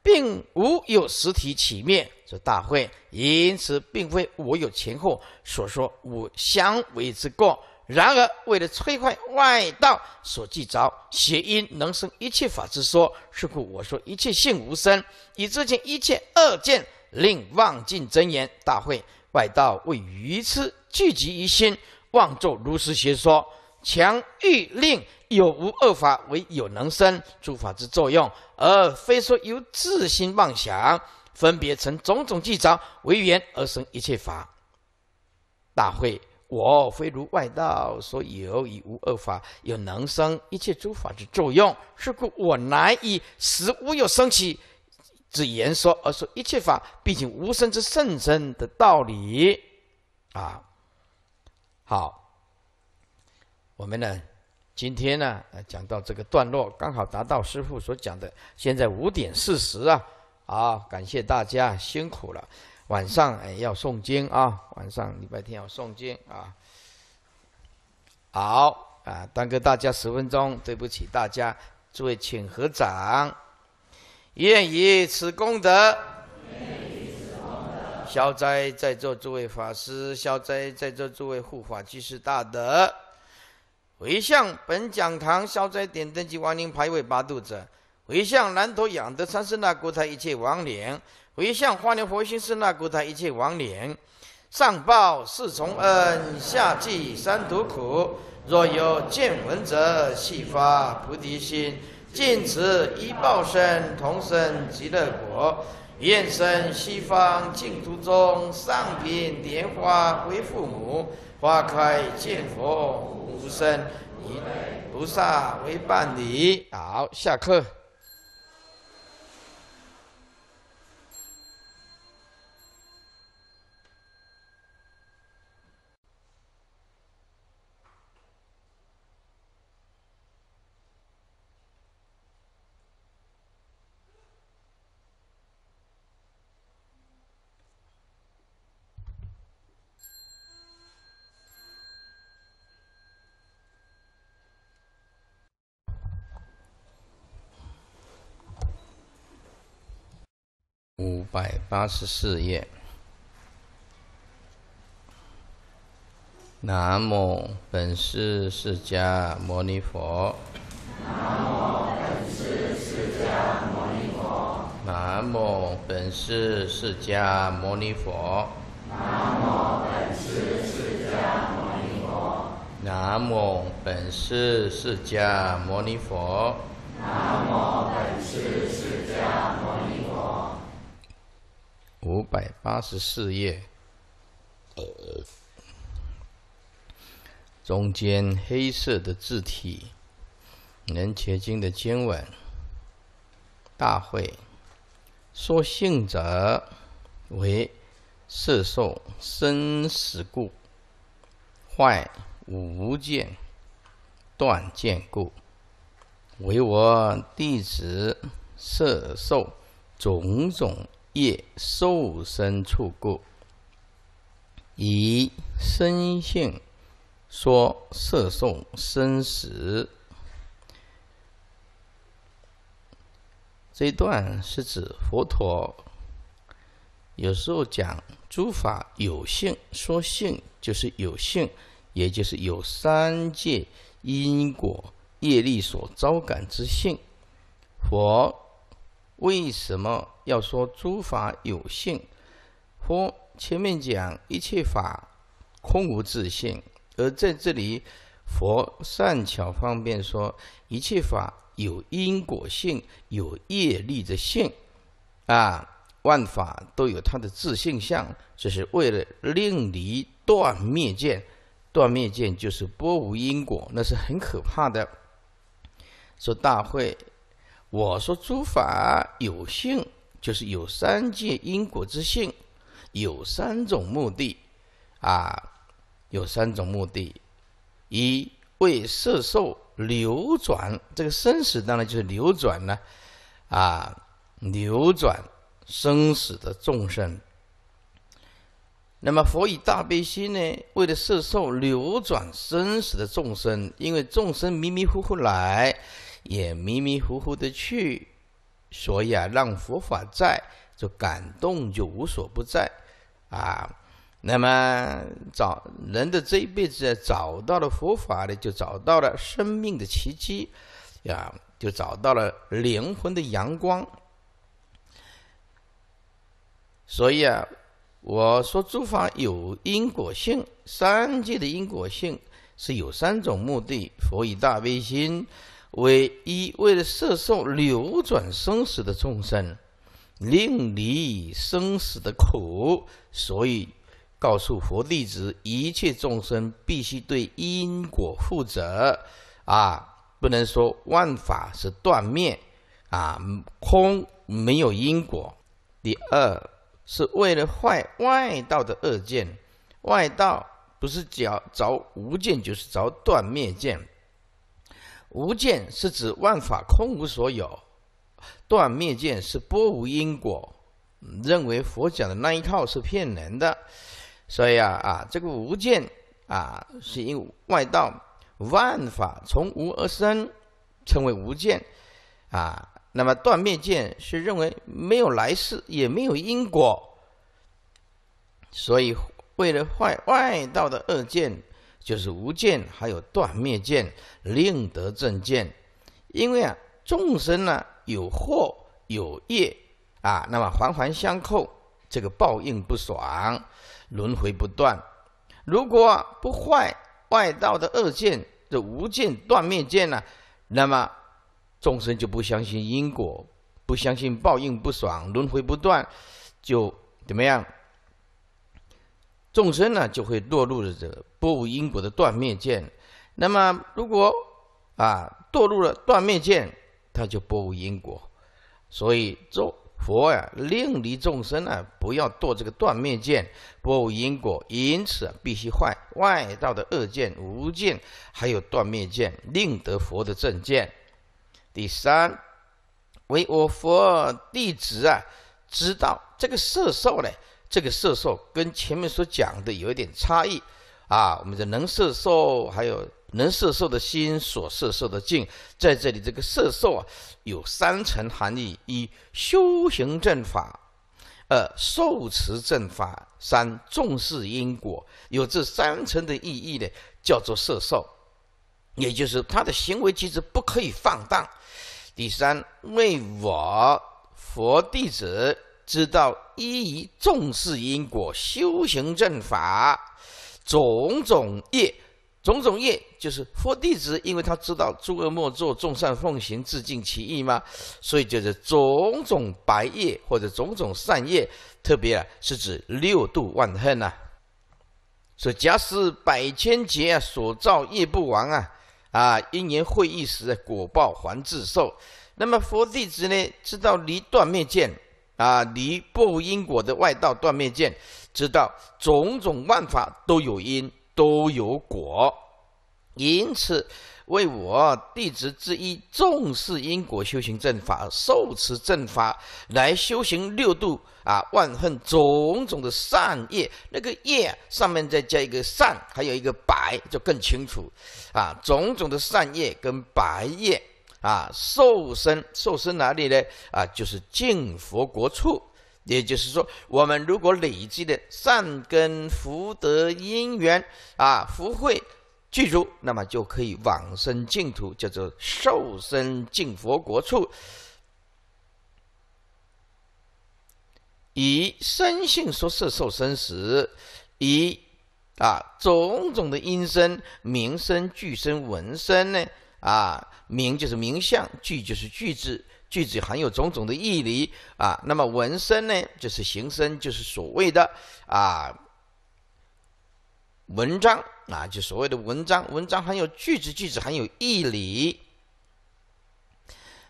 并无有实体起灭。这大会，因此并非我有前后所说无相为之过。然而，为了摧毁外道所记着邪因能生一切法之说，是故我说一切性无生，以这件一切二见，令妄尽真言。大会，外道为愚痴。聚集于心，妄作如是邪说，强欲令有无二法为有能生诸法之作用，而非说由自心妄想分别成种种计着为缘而生一切法。大会，我非如外道说有以无二法有能生一切诸法之作用，是故我乃以实无有生起之言说而说一切法毕竟无生之甚深的道理，啊。好，我们呢，今天呢，讲到这个段落，刚好达到师傅所讲的，现在五点四十啊，好，感谢大家辛苦了，晚上要诵经啊，晚上礼拜天要诵经啊，好，啊，耽搁大家十分钟，对不起大家，诸位请合掌，愿以此功德。消灾在座诸位法师，消灾在座诸位护法居士大德，回向本讲堂消灾点灯及亡灵牌位八度者，回向南陀养德三世那国台一切亡灵，回向花莲佛心寺那国台一切亡灵，上报四重恩，下济三途苦。若有见闻者，悉发菩提心，尽此一报身，同生极乐国。愿生西方净土中，上品莲花为父母。花开见佛悟无生，菩萨为伴侣。好，下课。八十四页。南无本师释迦牟尼佛。南无本师释迦牟尼佛。南无本师释迦牟尼佛。南无本师释迦牟尼佛。南无本师释迦。牟尼佛。南无本师释迦。五百八十四页，中间黑色的字体，能池经的经文。大会说性者为色受生死故坏无见断见故为我弟子色受种种。业受身处故，以身性说色受生死。这一段是指佛陀有时候讲诸法有性，说性就是有性，也就是有三界因果业力所招感之性。佛为什么？要说诸法有性，佛前面讲一切法空无自性，而在这里佛善巧方便说一切法有因果性，有业力的性，啊，万法都有它的自性相，这是为了令离断灭见，断灭见就是波无因果，那是很可怕的。说大会，我说诸法有性。就是有三界因果之性，有三种目的，啊，有三种目的，一为色受流转，这个生死当然就是流转呢，啊，流转生死的众生。那么佛以大悲心呢，为了色受流转生死的众生，因为众生迷迷糊糊来，也迷迷糊糊的去。所以啊，让佛法在就感动，就无所不在，啊，那么找人的这一辈子找到了佛法呢，就找到了生命的奇迹，呀，就找到了灵魂的阳光。所以啊，我说诸法有因果性，三界的因果性是有三种目的，佛以大悲心。为一，为了摄受流转生死的众生，令离生死的苦，所以告诉佛弟子，一切众生必须对因果负责啊，不能说万法是断灭啊，空没有因果。第二，是为了坏外道的恶见，外道不是找找无见，就是找断灭见。无见是指万法空无所有，断灭见是波无因果，认为佛讲的那一套是骗人的，所以啊啊，这个无见啊是因外道万法从无而生，称为无见，啊，那么断灭见是认为没有来世，也没有因果，所以为了坏外道的恶见。就是无见，还有断灭见、令得正见。因为啊，众生呢有祸有业啊，那么环环相扣，这个报应不爽，轮回不断。如果不坏外道的恶见，这无见、断灭见呢，那么众生就不相信因果，不相信报应不爽、轮回不断，就怎么样？众生呢，就会堕入了这个不无因果的断灭见。那么，如果啊堕入了断灭见，他就不无因果。所以，做佛呀，令离众生啊，不要堕这个断灭见，不无因果。因此，必须坏外道的恶见、无见，还有断灭见，令得佛的正见。第三，为我佛弟子啊，知道这个色受嘞。这个色受跟前面所讲的有一点差异，啊，我们的能色受，还有能色受的心，所色受的境，在这里这个色受啊，有三层含义：一、修行正法；二、受持正法；三、重视因果。有这三层的意义呢，叫做色受，也就是他的行为举止不可以放荡。第三，为我佛弟子。知道依于重视因果修行正法，种种业，种种业就是佛弟子，因为他知道诸恶莫作，众善奉行，自尽其意嘛，所以就是种种白业或者种种善业，特别啊是指六度万恨呐。所以假使百千劫啊，所造业不亡啊，啊，因缘会意时，果报还自受。那么佛弟子呢，知道离断灭见。啊，离不因果的外道断灭见，知道种种万法都有因，都有果，因此为我弟子之一重视因果修行正法，受持正法来修行六度啊，万恨种种的善业，那个业上面再加一个善，还有一个白，就更清楚啊，种种的善业跟白业。啊，受生受生哪里呢？啊，就是净佛国处，也就是说，我们如果累积的善根福德因缘啊，福慧具足，那么就可以往生净土，叫做受生净佛国处。以生性说是受生时，以啊种种的音声、名声、具声、文声呢啊。名就是名相，句就是句子，句子含有种种的义理啊。那么文身呢，就是形身，就是所谓的啊文章啊，就所谓的文章。文章含有句子，句子含有义理，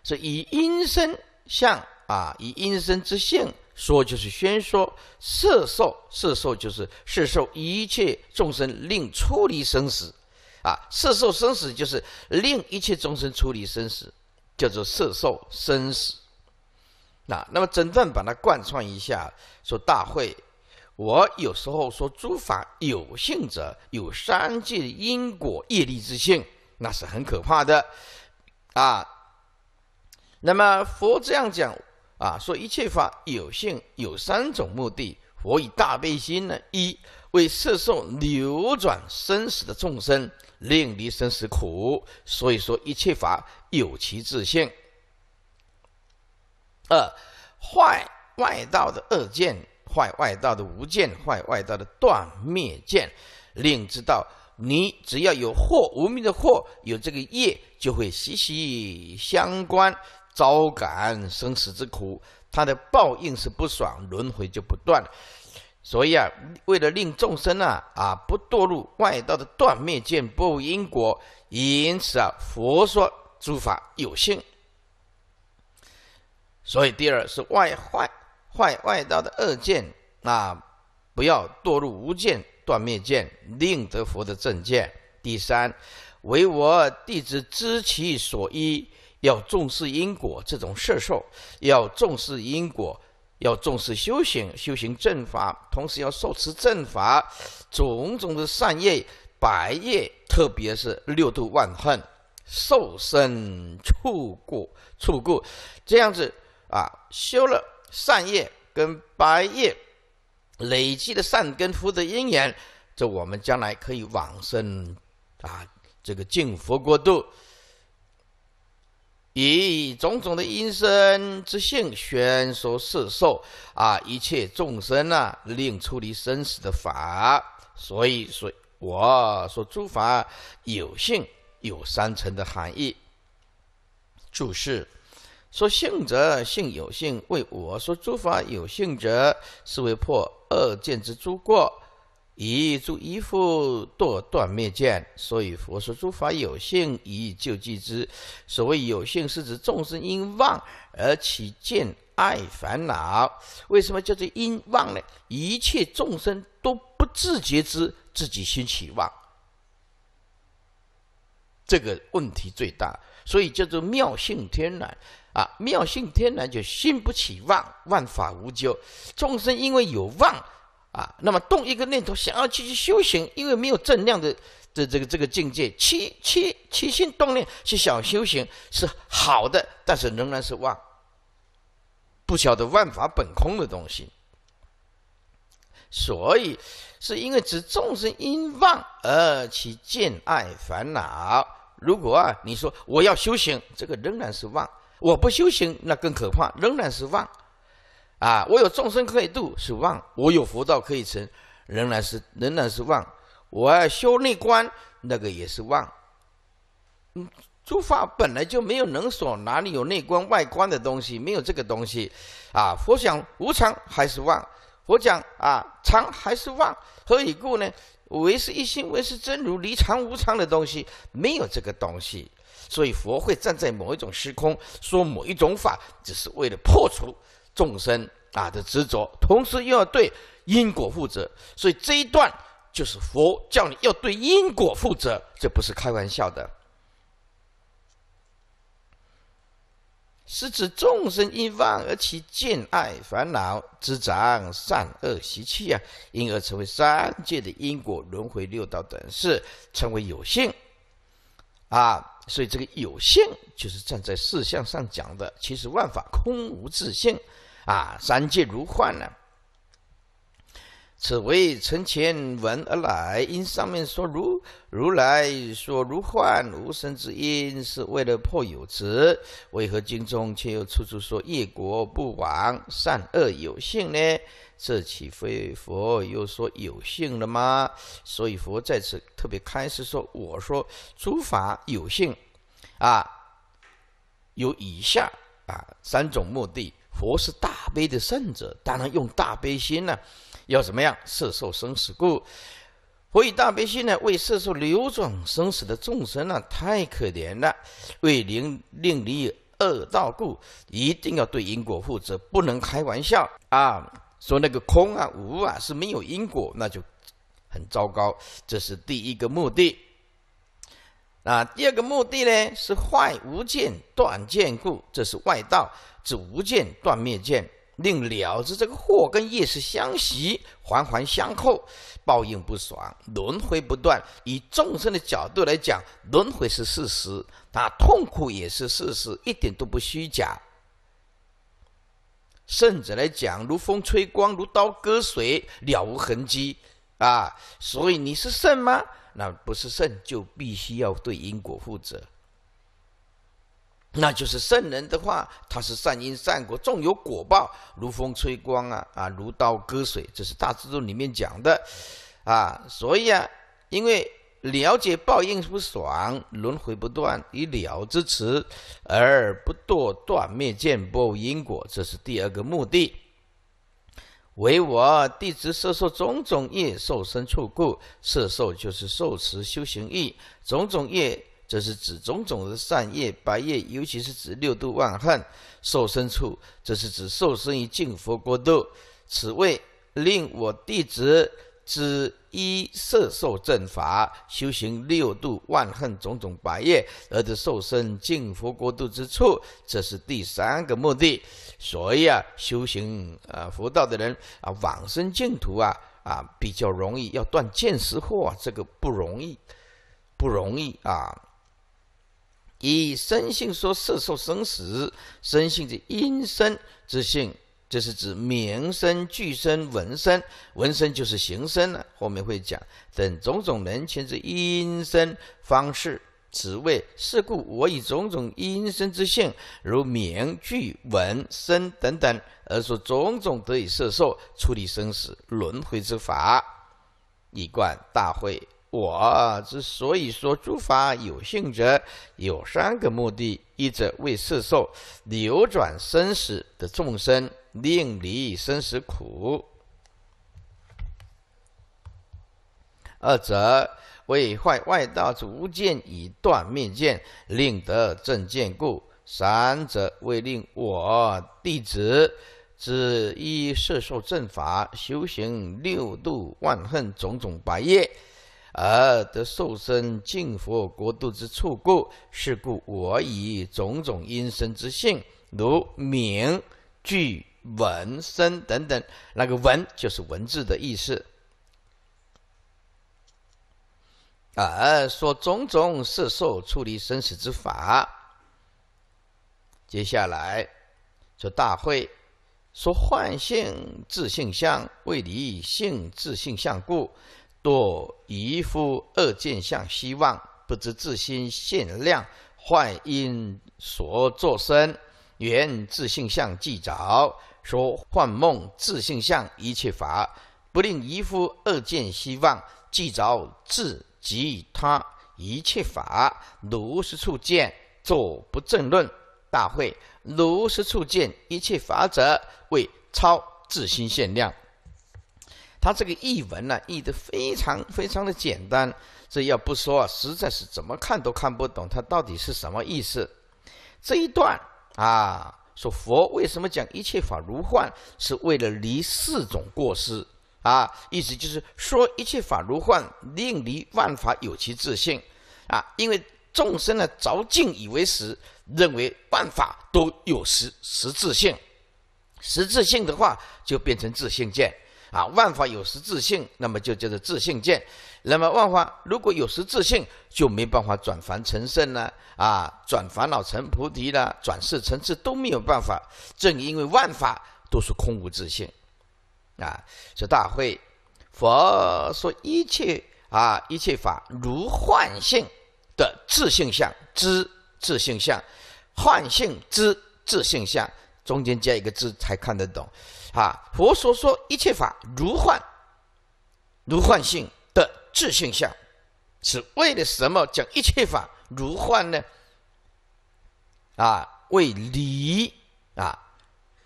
所以以音声相啊，以音声之性说，就是宣说色受，色受就是色受一切众生令出离生死。啊！色受生死就是令一切众生处理生死，叫做色受生死。那那么整段把它贯穿一下，说大会，我有时候说诸法有性者有三界因果业力之性，那是很可怕的啊。那么佛这样讲啊，说一切法有性有三种目的，佛以大悲心呢，一为色受流转生死的众生。令离生死苦，所以说一切法有其自性。二坏外道的恶见，坏外道的无见，坏外道的断灭见，令知道你只要有祸，无名的祸，有这个业就会息息相关，遭感生死之苦，他的报应是不爽，轮回就不断。所以啊，为了令众生呢啊不堕入外道的断灭见、不因果，因此啊，佛说诸法有性。所以第二是外坏坏外道的恶见，那不要堕入无见、断灭见，令得佛的正见。第三，唯我弟子知其所依，要重视因果这种摄受，要重视因果。要重视修行，修行正法，同时要受持正法，种种的善业、百业，特别是六度万恨，受身处故处故，这样子啊，修了善业跟百业，累积的善根福德因缘，这我们将来可以往生啊这个净佛国度。以种种的因身之性宣说示受啊，一切众生啊，令出离生死的法。所以说，我说诸法有性，有三层的含义。注释：说性者，性有性，为我说诸法有性者，是为破二见之诸过。以助一夫堕断灭见，所以佛说诸法有性，以救济之。所谓有性，是指众生因妄而起见爱烦恼。为什么叫做因妄呢？一切众生都不自觉知自己心起妄，这个问题最大。所以叫做妙性天然啊！妙性天然就心不起妄，万法无咎。众生因为有妄。啊，那么动一个念头想要去去修行，因为没有正量的的这个这个境界，七七七心动念去想修行是好的，但是仍然是妄，不晓得万法本空的东西，所以是因为指众生因妄而起见爱烦恼。如果啊你说我要修行，这个仍然是妄；我不修行，那更可怕，仍然是妄。啊，我有众生可以度，是妄；我有佛道可以成，仍然是仍然是妄。我修内观，那个也是妄。嗯，诸法本来就没有能所，哪里有内观外观的东西？没有这个东西。啊，佛讲无常还是妄，佛讲啊常还是妄，何以故呢？唯是一心，唯是真如，离常无常的东西没有这个东西。所以佛会站在某一种时空说某一种法，只是为了破除。众生啊的执着，同时又要对因果负责，所以这一段就是佛叫你要对因果负责，这不是开玩笑的。是指众生因妄而起见爱烦恼执长善恶习气啊，因而成为三界的因果轮回六道等事，成为有性啊。所以这个有性，就是站在事项上讲的，其实万法空无自性。啊，三界如幻呢？此为成前闻而来，因上面说如如来说如幻无生之因，是为了破有执。为何经中却又处处说业果不亡，善恶有性呢？这岂非佛又说有性了吗？所以佛在此特别开始说：我说诸法有性，啊，有以下啊三种目的。佛是大悲的圣者，当然用大悲心呢，要怎么样？色受生死故，佛以大悲心呢，为色受流转生死的众生啊，太可怜了。为令令离恶道故，一定要对因果负责，不能开玩笑啊！说那个空啊、无啊是没有因果，那就很糟糕。这是第一个目的。啊，第二个目的呢，是坏无见断见故，这是外道。逐无断灭见，令了知这个祸根业是相袭，环环相扣，报应不爽，轮回不断。以众生的角度来讲，轮回是事实，那痛苦也是事实，一点都不虚假。甚至来讲，如风吹光，如刀割水，了无痕迹啊。所以你是圣吗？那不是圣，就必须要对因果负责。那就是圣人的话，他是善因善果，种有果报，如风吹光啊啊，如刀割水，这是《大智度》里面讲的，啊，所以啊，因为了解报应不爽，轮回不断，以了之辞，而不堕断灭见，不因果，这是第二个目的。唯我弟子摄受种种业受身处故，摄受就是受持修行意，种种业。这是指种种的善业、白业，尤其是指六度万恨受身处。这是指受身于净佛国度。此为令我弟子知依色受正法，修行六度万恨种种白业，而得受身净佛国度之处。这是第三个目的。所以啊，修行啊佛道的人啊，往生净土啊啊比较容易，要断见识惑这个不容易，不容易啊。以生性说色受生死，生性即因生之性，这是指名生、具生、闻生，闻生就是形生呢。后面会讲等种种人情之因生方式，此谓是故，我以种种因生之性，如名、具、闻、生等等，而说种种得以色受处理生死轮回之法，一贯大会。我之所以说诸法有性者，有三个目的：一者为摄受流转生死的众生，令离生死苦；二者为坏外道无见，以断灭见，令得正见；故三者为令我弟子只依摄受正法，修行六度万恨种种百业。而得受生净佛国度之处故，是故我以种种因身之性，如名、句、文身等等，那个文就是文字的意思。啊，说种种色受处理生死之法。接下来说大会，说幻性自性相为离性自性相故。多一夫二见相，希望，不知自心限量幻因所作身，原自性相即着，说幻梦自性相一切法，不令一夫二见希望即着自及他一切法，如是处见作不正论大会，如是处见一切法者，为超自心限量。他这个译文呢，译的非常非常的简单。这要不说，啊，实在是怎么看都看不懂，他到底是什么意思？这一段啊，说佛为什么讲一切法如幻，是为了离四种过失啊。意思就是说，一切法如幻，令离万法有其自性啊。因为众生呢，着境以为实，认为万法都有实实质性，实质性的话就变成自性见。啊，万法有实自性，那么就叫做自性见。那么万法如果有实自性，就没办法转凡成圣了啊，转烦恼成菩提了，转世成智都没有办法。正因为万法都是空无自性，啊，这大会，佛说一切啊，一切法如幻性的自性相，知自性相，幻性知自性相，中间加一个知才看得懂。啊，佛所说一切法如幻，如幻性的自性相，是为了什么讲一切法如幻呢？啊，为离啊，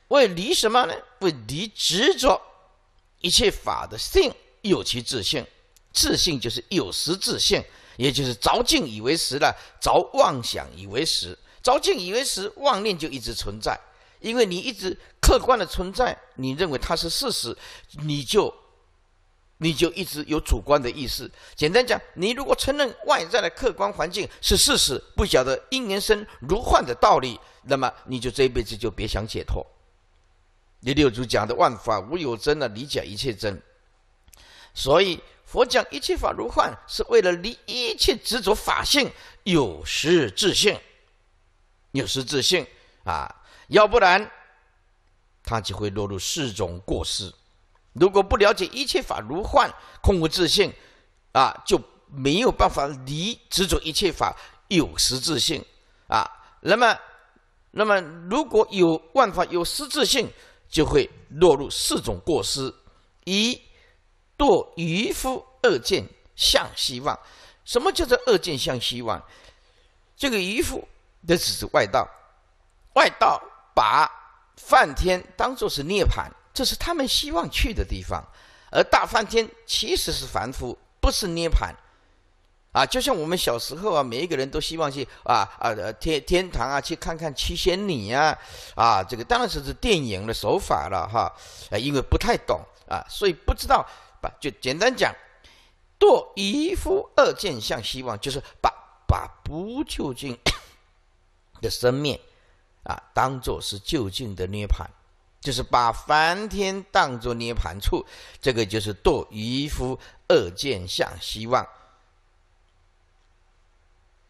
为离什么呢？为离执着一切法的性有其自性，自性就是有实自性，也就是着境以为实了，着妄想以为实，着境以为实，妄念就一直存在。因为你一直客观的存在，你认为它是事实，你就，你就一直有主观的意思。简单讲，你如果承认外在的客观环境是事实，不晓得因缘生如幻的道理，那么你就这一辈子就别想解脱。第六组讲的万法无有真呢，理解一切真。所以佛讲一切法如幻，是为了离一切执着法性，有时自信，有时自信啊。要不然，他就会落入四种过失。如果不了解一切法如幻，空无自性，啊，就没有办法离执着一切法有实质性啊。那么，那么如果有万法有实质性，就会落入四种过失：一，堕愚夫二见向希望。什么叫做二见向希望？这个愚夫，的只是外道，外道。把梵天当作是涅槃，这是他们希望去的地方，而大梵天其实是凡夫，不是涅槃，啊，就像我们小时候啊，每一个人都希望去啊啊，天天堂啊，去看看七仙女呀，啊，这个当然是是电影的手法了哈，啊，因为不太懂啊，所以不知道，把就简单讲，堕一夫二见向希望，就是把把不究竟的生命啊，当做是就近的涅槃，就是把梵天当作涅槃处，这个就是堕一夫恶见向希望。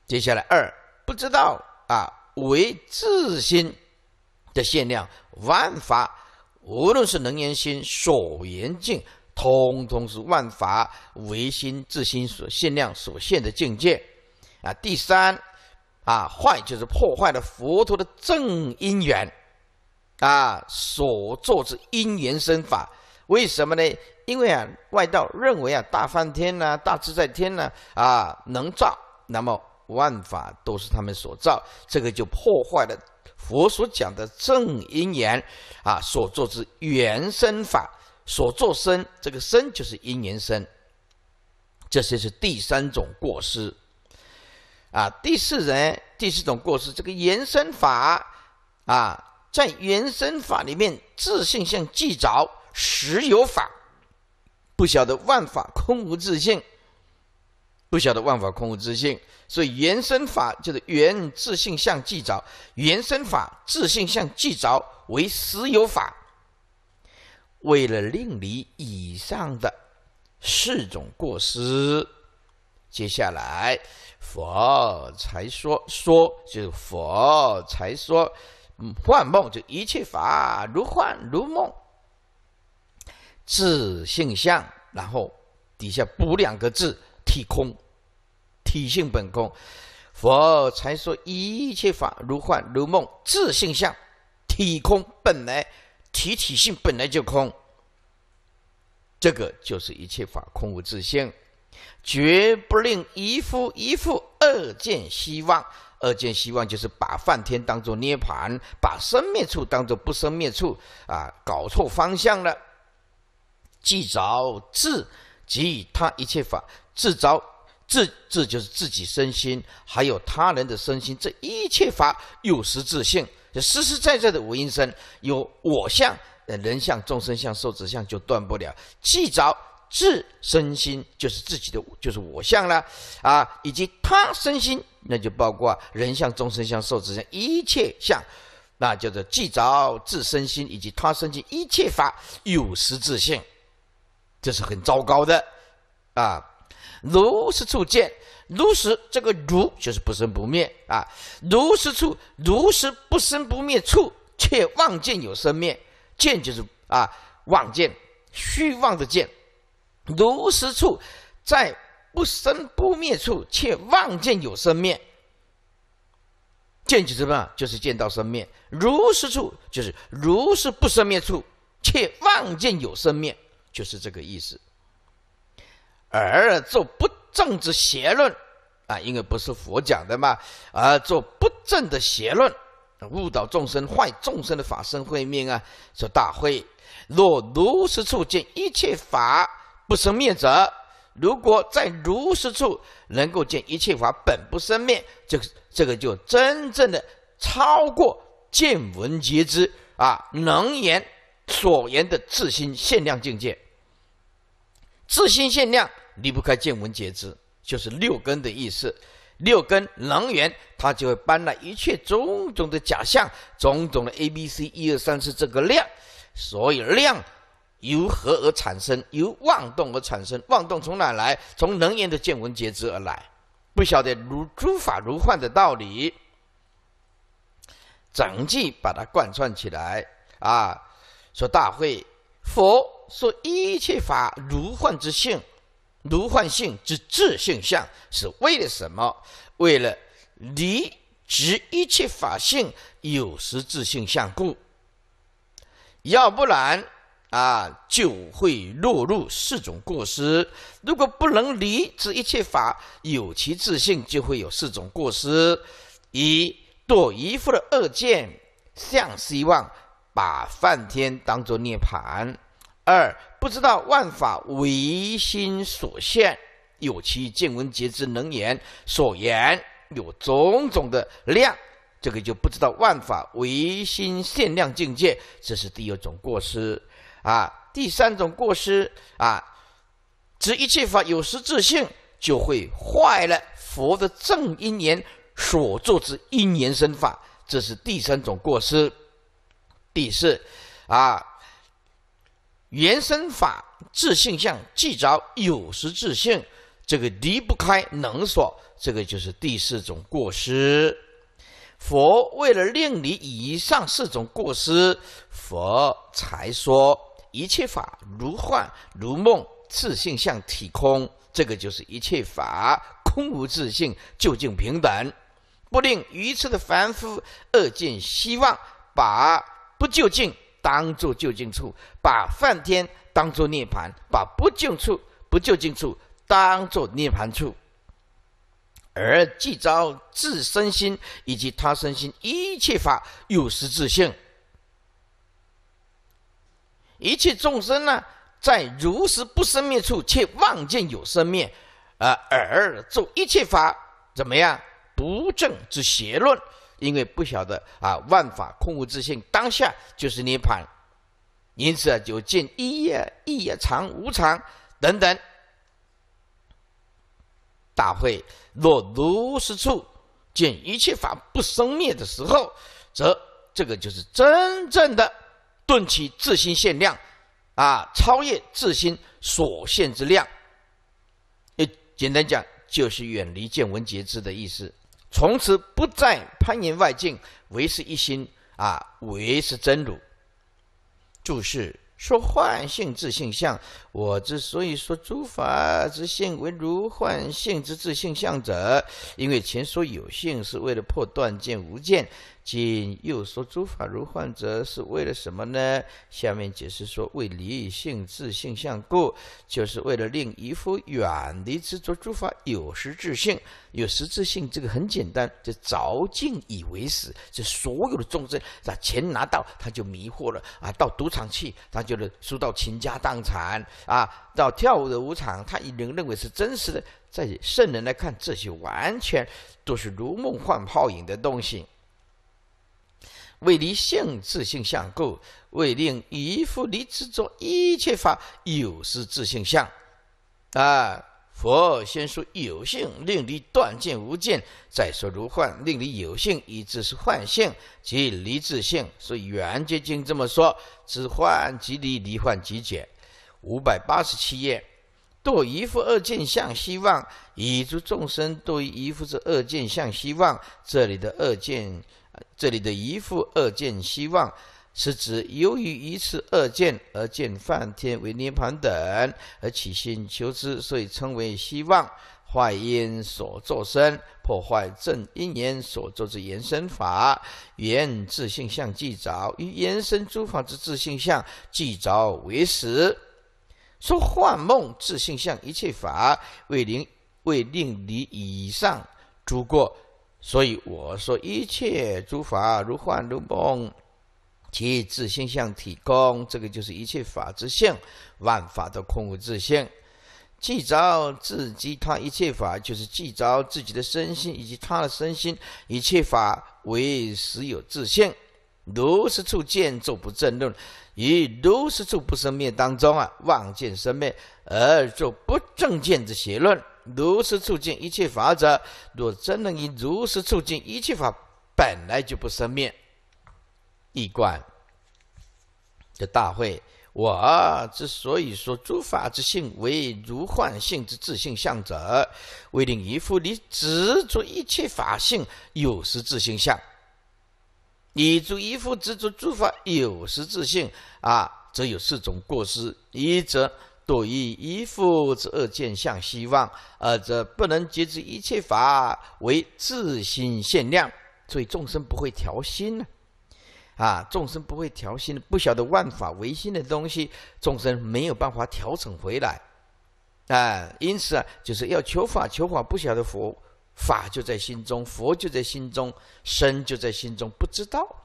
接下来二不知道啊，为自心的限量万法，无论是能言心、所言境，通通是万法唯心自心所限量所限的境界啊。第三。啊，坏就是破坏了佛陀的正因缘，啊，所作之因缘身法。为什么呢？因为啊，外道认为啊，大梵天呐，大自在天呐，啊，能造，那么万法都是他们所造，这个就破坏了佛所讲的正因缘，啊，所作之缘身法，所作身，这个身就是因缘身，这些是第三种过失。啊，第四人第四种过失，这个延伸法啊，在原生法里面，自信像即着实有法，不晓得万法空无自信，不晓得万法空无自信，所以延伸法就是原自信向即着延伸法，自信向即着为实有法。为了令离以上的四种过失。接下来，佛才说说，就佛才说，幻梦就一切法如幻如梦，自性相，然后底下补两个字体空，体性本空。佛才说一切法如幻如梦，自性相，体空本来，体体性本来就空，这个就是一切法空无自性。绝不令一夫一妇二见希望，二见希望就是把梵天当作涅盘，把生灭处当作不生灭处啊，搞错方向了。即着自给予他一切法，自着自，自就是自己身心，还有他人的身心，这一切法有实质性，实实在在的无因身有我相、人相、众生相、寿者相就断不了，即着。自身心就是自己的，就是我相了，啊，以及他身心，那就包括人相、众生相、寿之相，一切相，那叫做即着自身心以及他身心一切法有实质性，这是很糟糕的，啊，如是处见，如实这个如就是不生不灭啊，如实处，如实不生不灭处，却妄见有生灭，见就是啊妄见，虚妄的见。如是处，在不生不灭处，却妄见有生灭；见即之嘛，就是见到生灭。如是处，就是如是不生灭处，且妄见有生灭，就是这个意思。而做不正之邪论啊，因为不是佛讲的嘛，而做不正的邪论，误导众生、坏众生的法身慧命啊。说大会若如是处见一切法。不生灭者，如果在如实处能够见一切法本不生灭，这个这个就真正的超过见闻皆知啊，能言所言的自心限量境界。自心限量离不开见闻皆知，就是六根的意思。六根能源，它就会搬来一切种种的假象，种种的 A、B、C、一二三四这个量，所以量。由何而产生？由妄动而产生。妄动从哪来？从能言的见闻觉知而来。不晓得如诸法如幻的道理，整句把它贯穿起来啊！说大会佛说一切法如幻之性，如幻性之自性相是为了什么？为了离执一切法性有时自性相故。要不然。啊，就会落入四种过失。如果不能离知一切法有其自性，就会有四种过失：一、堕一夫的恶见，向希望把梵天当作涅槃；二、不知道万法唯心所现，有其见闻觉知能言所言有种种的量，这个就不知道万法唯心限量境界，这是第二种过失。啊，第三种过失啊，执一切法有实自性，就会坏了佛的正因缘所作之因缘生法，这是第三种过失。第四，啊，原生法自性相即着有实自性，这个离不开能所，这个就是第四种过失。佛为了令你以上四种过失，佛才说。一切法如幻如梦，自性向体空，这个就是一切法空无自性，究竟平等，不令愚痴的凡夫恶见希望，把不究竟当作究竟处，把梵天当作涅槃，把不净处不究竟处当作涅槃处，而即招自身心以及他身心一切法有实自性。一切众生呢，在如是不生灭处，却妄见有生灭，啊，而做一切法怎么样不正之邪论？因为不晓得啊，万法空无自性，当下就是涅盘。因此啊，就见一叶，一叶常无常等等。大会若如实处见一切法不生灭的时候，则这个就是真正的。顿起自心限量，啊，超越自心所限之量。也简单讲，就是远离见闻觉知的意思。从此不再攀缘外境，唯持一心啊，唯持真如。注释：说幻性自性相，我之所以说诸法之性为如幻性之自性相者，因为前说有性是为了破断见、无见。今又说诸法如幻者，是为了什么呢？下面解释说，为离性自性相故，就是为了令一佛远离执着诸法有实质性。有实质性，这个很简单，就着境以为死，这所有的众生，把钱拿到，他就迷惑了啊！到赌场去，他就能输到倾家荡产啊！到跳舞的舞场，他已经认为是真实的。在圣人来看，这些完全都是如梦幻泡影的东西。为离性自性相故，为令依复离执作一切法有是自性相，啊！佛先说有性，令离断见无见；再说如幻，令离有性，以知是幻性即离自性。所以《圆觉经》这么说：知幻即离，离幻即解。五百八十七页，多依复二见相，希望，以诸众生多依附这二见相，希望。这里的二见。这里的“一复二见，希望”是指由于一次二见而见梵天为涅槃等，而起心求之，所以称为希望。坏因所作身，破坏正因缘所作之延伸法，缘自性相即着，于延伸诸法之自性相即着为实。说幻梦自性相一切法，为令为令离以上诸过。所以我说一切诸法如幻如梦，其自性相体空，这个就是一切法之性，万法都空无自性。即着自己他一切法，就是即着自己的身心以及他的身心，一切法为实有自性。如是处见作不正论，以如是处不生灭当中啊，妄见生灭而作不正见之邪论。如实促进一切法者，若真能以如实促进一切法，本来就不生灭，一观的大会。我之所以说诸法之性为如幻性之自性相者，为令一夫你执着一切法性有时自性相，你做一夫执着诸法有时自性啊，则有四种过失，一则。多以依附之恶见相希望，而这不能截知一切法为自心限量，所以众生不会调心呢。啊，众生不会调心，不晓得万法唯心的东西，众生没有办法调整回来。啊，因此啊，就是要求法，求法不晓得佛法就在心中，佛就在心中，身就在心中，不知道。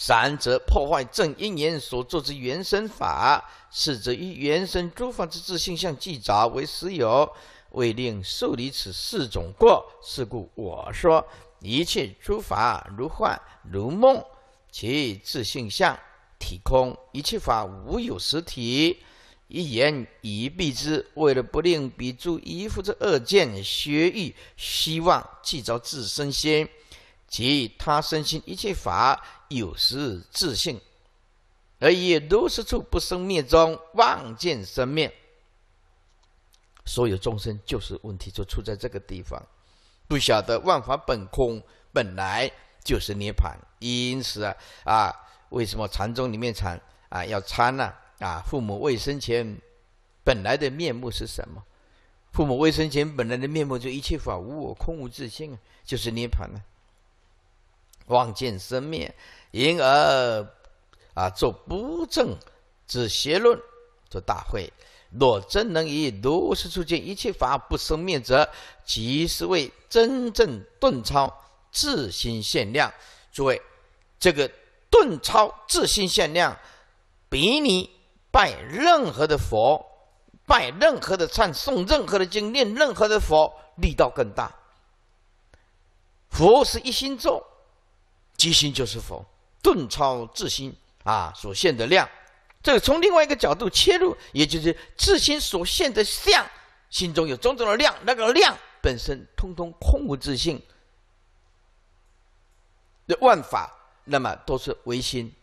三者破坏正因缘所作之原生法，四者以原生诸法之自性相计杂为实有，为令受离此四种过。是故我说一切诸法如幻如梦，其自性相体空。一切法无有实体。一言以蔽之，为了不令彼诸依附之恶见、学欲、希望计着自身心。其他身心一切法有时自性，而以如是处不生灭中望见生灭。所有众生就是问题，就出在这个地方，不晓得万法本空，本来就是涅盘。因此啊，啊，为什么禅宗里面禅啊要参呢？啊，父母未生前本来的面目是什么？父母未生前本来的面目就一切法无我空无自性就是涅盘呢。望见生灭，因而啊，做不正之邪论，做大会。若真能以如是出见一切法不生灭者，即是为真正顿超自心现量。诸位，这个顿超自心现量，比你拜任何的佛，拜任何的忏，诵任何的经，念任何的佛，力道更大。佛是一心咒，即心就是佛，顿超自心啊所现的量，这个从另外一个角度切入，也就是自心所现的相，心中有种种的量，那个量本身通通空无自性，的万法那么都是唯心，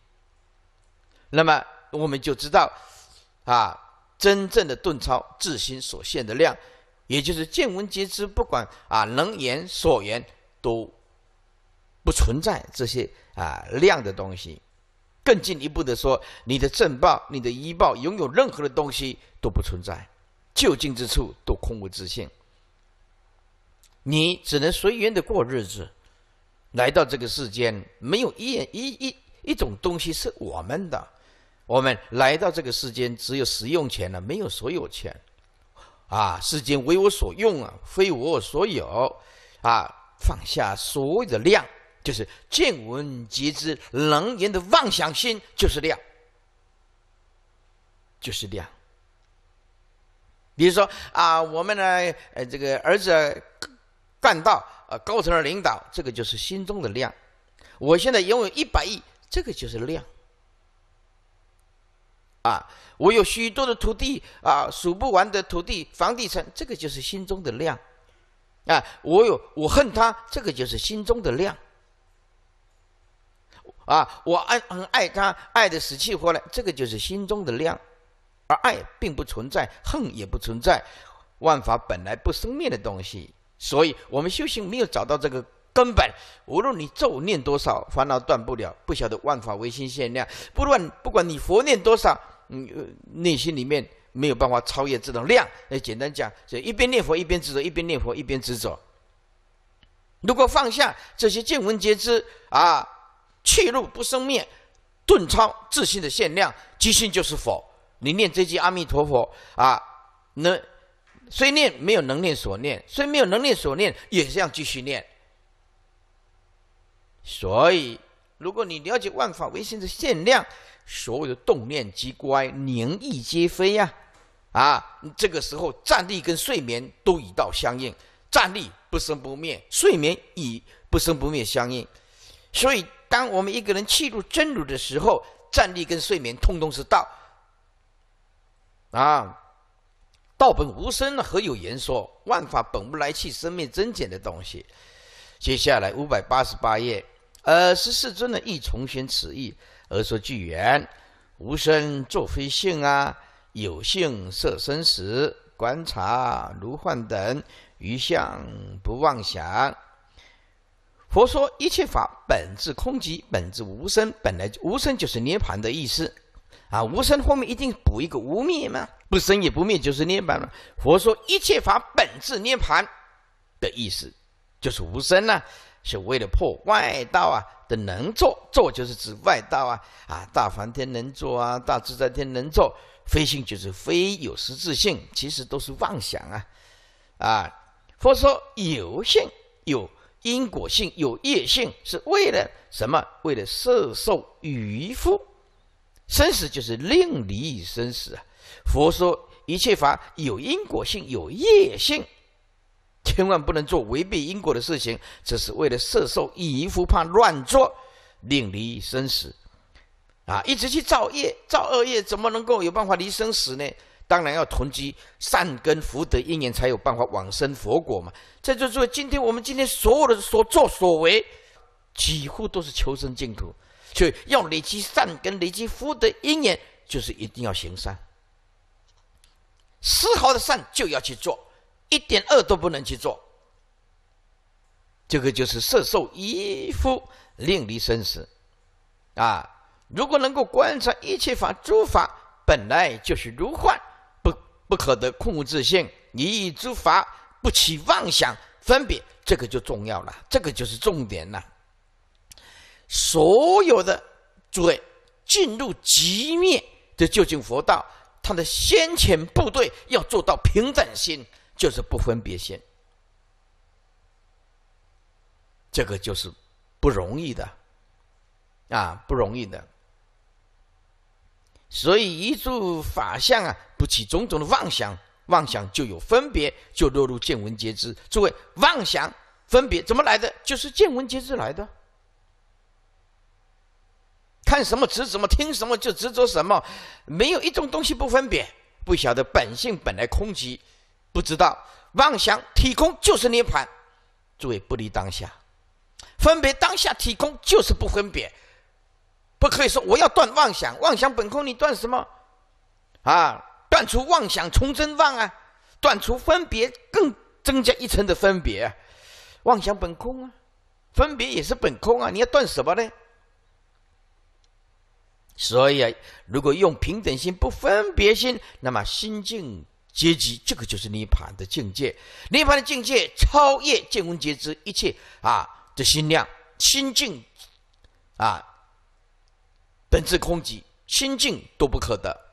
那么我们就知道，啊，真正的顿超自心所现的量，也就是见闻皆知，不管啊能言所言都。不存在这些啊量的东西，更进一步的说，你的正报、你的医报，拥有任何的东西都不存在，就近之处都空无自性，你只能随缘的过日子。来到这个世间，没有一、一、一一种东西是我们的，我们来到这个世间只有使用权了，没有所有权。啊，世间为我所用啊，非我所有啊，放下所谓的量。就是见闻皆知，能言的妄想心就是量，就是量。比如说啊，我们呢，呃，这个儿子干到呃高层的领导，这个就是心中的量。我现在拥有一百亿，这个就是量。啊，我有许多的土地啊，数不完的土地房地产，这个就是心中的量。啊，我有我恨他，这个就是心中的量。啊，我爱很爱他，爱的死气活来，这个就是心中的量，而爱并不存在，恨也不存在，万法本来不生灭的东西。所以，我们修行没有找到这个根本，无论你咒念多少，烦恼断不了；不晓得万法唯心限量，不论不管你佛念多少，呃、内心里面没有办法超越这种量。那简单讲，就一边念佛一边执着，一边念佛一边执着。如果放下这些见闻觉知啊。去路不生灭，顿超自信的限量，即心就是佛。你念这句阿弥陀佛啊，能虽念没有能念所念，虽没有能念所念，也这样继续念。所以，如果你了解万法唯心的限量，所有的动念即乖，宁意皆非呀！啊，这个时候站立跟睡眠都已到相应，站立不生不灭，睡眠与不生不灭相应，所以。当我们一个人气入真如的时候，站立跟睡眠通通是道。啊，道本无声，何有言说？万法本不来气，生命增减的东西。接下来五百八十八页，呃，十四尊呢亦重宣此意，而说句缘无声作非性啊，有性色生识观察如幻等，于相不妄想。佛说一切法本质空寂，本质无声，本来无声，就是涅盘的意思啊。无声后面一定补一个无灭吗？不生也不灭就是涅盘吗？佛说一切法本质涅盘的意思就是无声呢，是为了破外道啊的能作，作就是指外道啊啊，大梵天能作啊，大自在天能作，非性就是非有实质性，其实都是妄想啊啊。佛说有性有。因果性有业性是为了什么？为了色受渔夫，生死就是令离生死啊！佛说一切法有因果性有业性，千万不能做违背因果的事情，这是为了色受渔夫，怕乱做令离生死啊！一直去造业，造恶业，怎么能够有办法离生死呢？当然要囤积善根福德因缘，才有办法往生佛果嘛。这就说今天我们今天所有的所作所为，几乎都是求生净土，所以要累积善根、累积福德因缘，就是一定要行善，丝毫的善就要去做，一点恶都不能去做。这个就是色受衣服令离生死啊！如果能够观察一切法，诸法本来就是如幻。不可得控制性，性，一意诸法不起妄想分别，这个就重要了，这个就是重点了。所有的诸位进入极灭的究竟佛道，他的先遣部队要做到平等心，就是不分别心，这个就是不容易的啊，不容易的。所以一柱法相啊。不起种种的妄想，妄想就有分别，就落入见闻皆知。诸位，妄想分别怎么来的？就是见闻皆知来的。看什么执什么，听什么就执着什么，没有一种东西不分别，不晓得本性本来空寂，不知道妄想体空就是涅盘。诸位不离当下，分别当下体空就是不分别，不可以说我要断妄想，妄想本空，你断什么？啊！断除妄想从真妄啊，断除分别更增加一层的分别，妄想本空啊，分别也是本空啊，你要断什么呢？所以啊，如果用平等心不分别心，那么心境阶级，这个就是涅槃的境界。涅槃的境界超越见闻觉知一切啊的心量，心境啊，本质空寂，心净都不可得。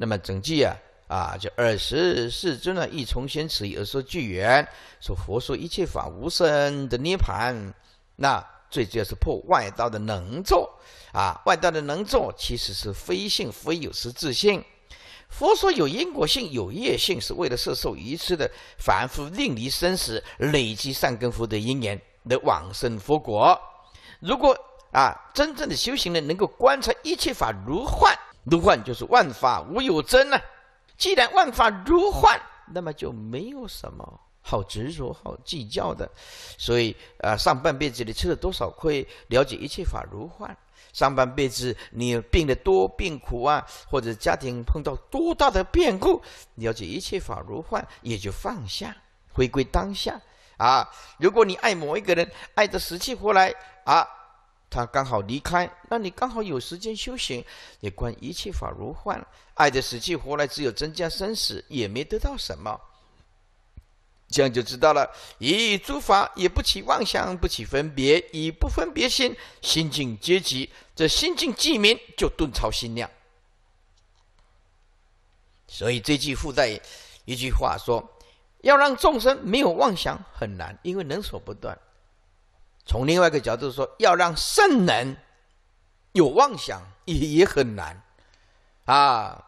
那么整句啊，啊，就二十世尊啊，一从先持，有时候缘说佛说一切法无生的涅盘，那最主要是破外道的能作啊，外道的能作其实是非信非有识自性。佛说有因果性有业性，是为了摄受一切的凡夫，令离生死，累积善根福德因缘的往生佛国。如果啊，真正的修行人能够观察一切法如幻。如幻就是万法无有真呢。既然万法如幻，那么就没有什么好执着、好计较的。所以，呃，上半辈子你吃了多少亏，了解一切法如幻；上半辈子你病得多、病苦啊，或者家庭碰到多大的变故，了解一切法如幻，也就放下，回归当下。啊，如果你爱某一个人，爱得死去活来，啊。他刚好离开，那你刚好有时间修行，你观一切法如幻，爱的死去活来，只有增加生死，也没得到什么。这样就知道了。以诸法也不起妄想，不起分别，以不分别心，心境皆寂。这心境既明，就顿超心量。所以这句附带一句话说：要让众生没有妄想很难，因为能所不断。从另外一个角度说，要让圣人有妄想也也很难，啊，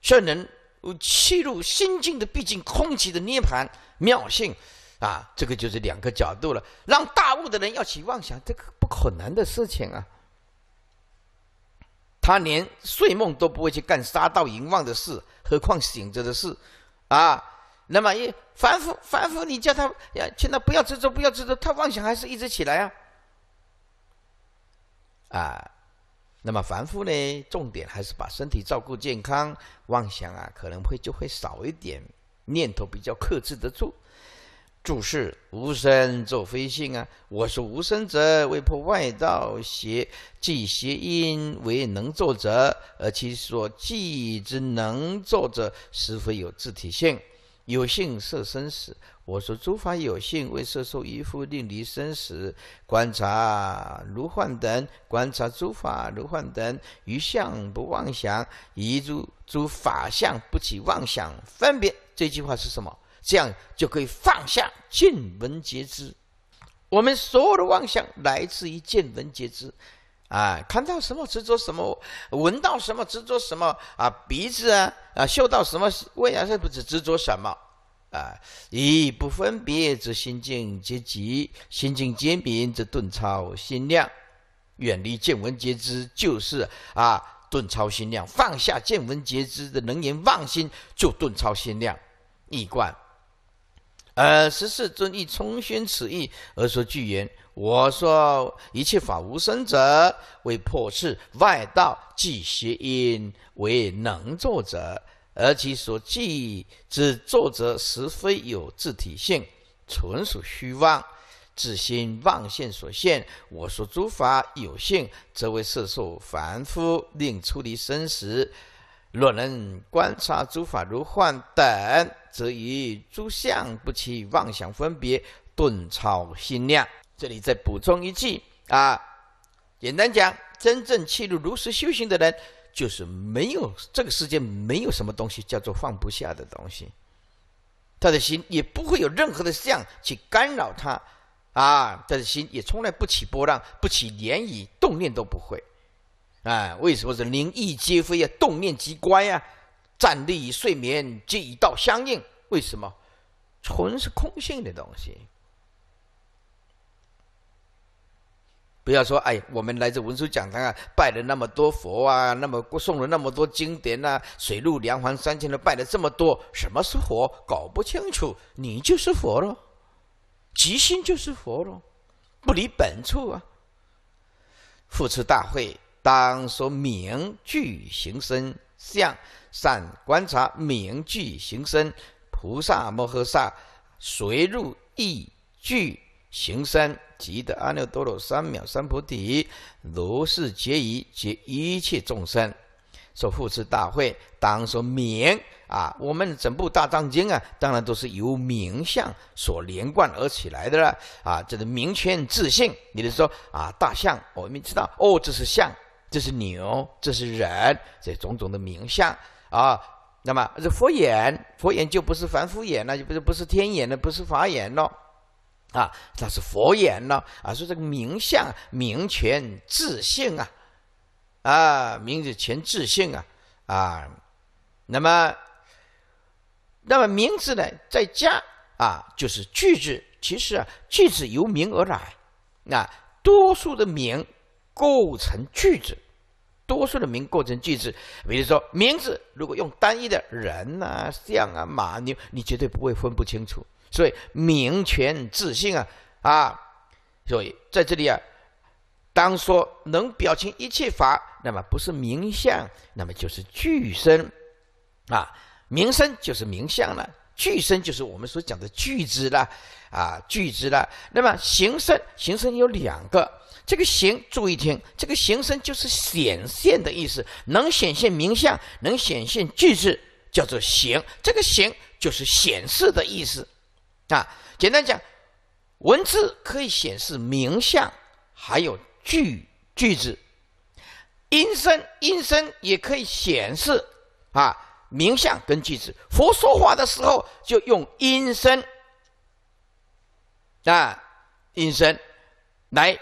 圣人吸入心境的毕竟空寂的涅盘妙性，啊，这个就是两个角度了。让大悟的人要起妄想，这个不可能的事情啊，他连睡梦都不会去干杀盗淫妄的事，何况醒着的事，啊。那么，一凡夫，凡夫，你叫他呀，劝他不要执着，不要执着，他妄想还是一直起来啊？啊，那么凡夫呢，重点还是把身体照顾健康，妄想啊，可能会就会少一点，念头比较克制得住。注释：无身作非性啊，我是无身者为破外道邪即邪因，为能作者，而其所计之能作者，实非有自体性。有幸摄生死，我说诸法有幸为色受依附，令离生死。观察如幻等，观察诸法如幻等，于相不妄想，于诸诸法相不起妄想分别。这句话是什么？这样就可以放下见闻觉知。我们所有的妄想来自于见闻觉知。啊，看到什么执着什么，闻到什么执着什么啊？鼻子啊啊，嗅到什么味啊，是不是执着什么？啊，一不分别则心境皆极，心境皆明则顿超心量，远离见闻皆知就是啊，顿超心量，放下见闻皆知的能言妄心就顿超心量，易观。呃，十四尊亦充宣此意而说具言。我说：一切法无生者，为破斥外道即邪因；为能作者，而其所记之作者，实非有自体性，纯属虚妄，自心妄性所现。我说诸法有性，则为色受凡夫，令出离生死。若能观察诸法如幻等，则与诸相不起妄想分别，顿超心量。这里再补充一句啊，简单讲，真正契入如实修行的人，就是没有这个世界，没有什么东西叫做放不下的东西。他的心也不会有任何的相去干扰他，啊，他的心也从来不起波浪，不起涟漪，动念都不会。啊，为什么是灵异皆非呀？动念即乖呀？站立与睡眠即一道相应。为什么？纯是空性的东西。不要说，哎，我们来自文殊讲堂啊，拜了那么多佛啊，那么送了那么多经典呐，水陆梁皇三千的拜了这么多，什么是佛？搞不清楚，你就是佛喽，即心就是佛喽，不离本处啊。复次大会，当说名句形身相，善观察名句形身，菩萨摩诃萨随入一聚行三即得阿耨多罗三藐三菩提，如是皆已，皆一切众生所护持大会当说名啊！我们整部大藏经啊，当然都是由名相所连贯而起来的了啊！这个名圈自信，你是说啊？大象，我们知道哦，这是象，这是牛，这是人，这种种的名相啊。那么这佛眼，佛眼就不是凡夫眼了，就不是不是天眼了，不是法眼了。啊，那是佛言呢，啊，说这个名相名权自性啊，啊，名字权自性啊，啊，那么，那么名字呢，在家啊，就是句子，其实啊，句子由名而来，那多数的名构成句子，多数的名构成句子，比如说名字，如果用单一的人啊、象啊、马、牛，你绝对不会分不清楚。所以名权自信啊啊！所以在这里啊，当说能表情一切法，那么不是名相，那么就是具身啊。名身就是名相了，具身就是我们所讲的具知了啊，具知了。那么形身，形身有两个。这个形，注意听，这个形身就是显现的意思，能显现名相，能显现具知，叫做形。这个形就是显示的意思。啊，简单讲，文字可以显示名相，还有句句子，音声音声也可以显示啊名相跟句子。佛说法的时候就用音声啊音声来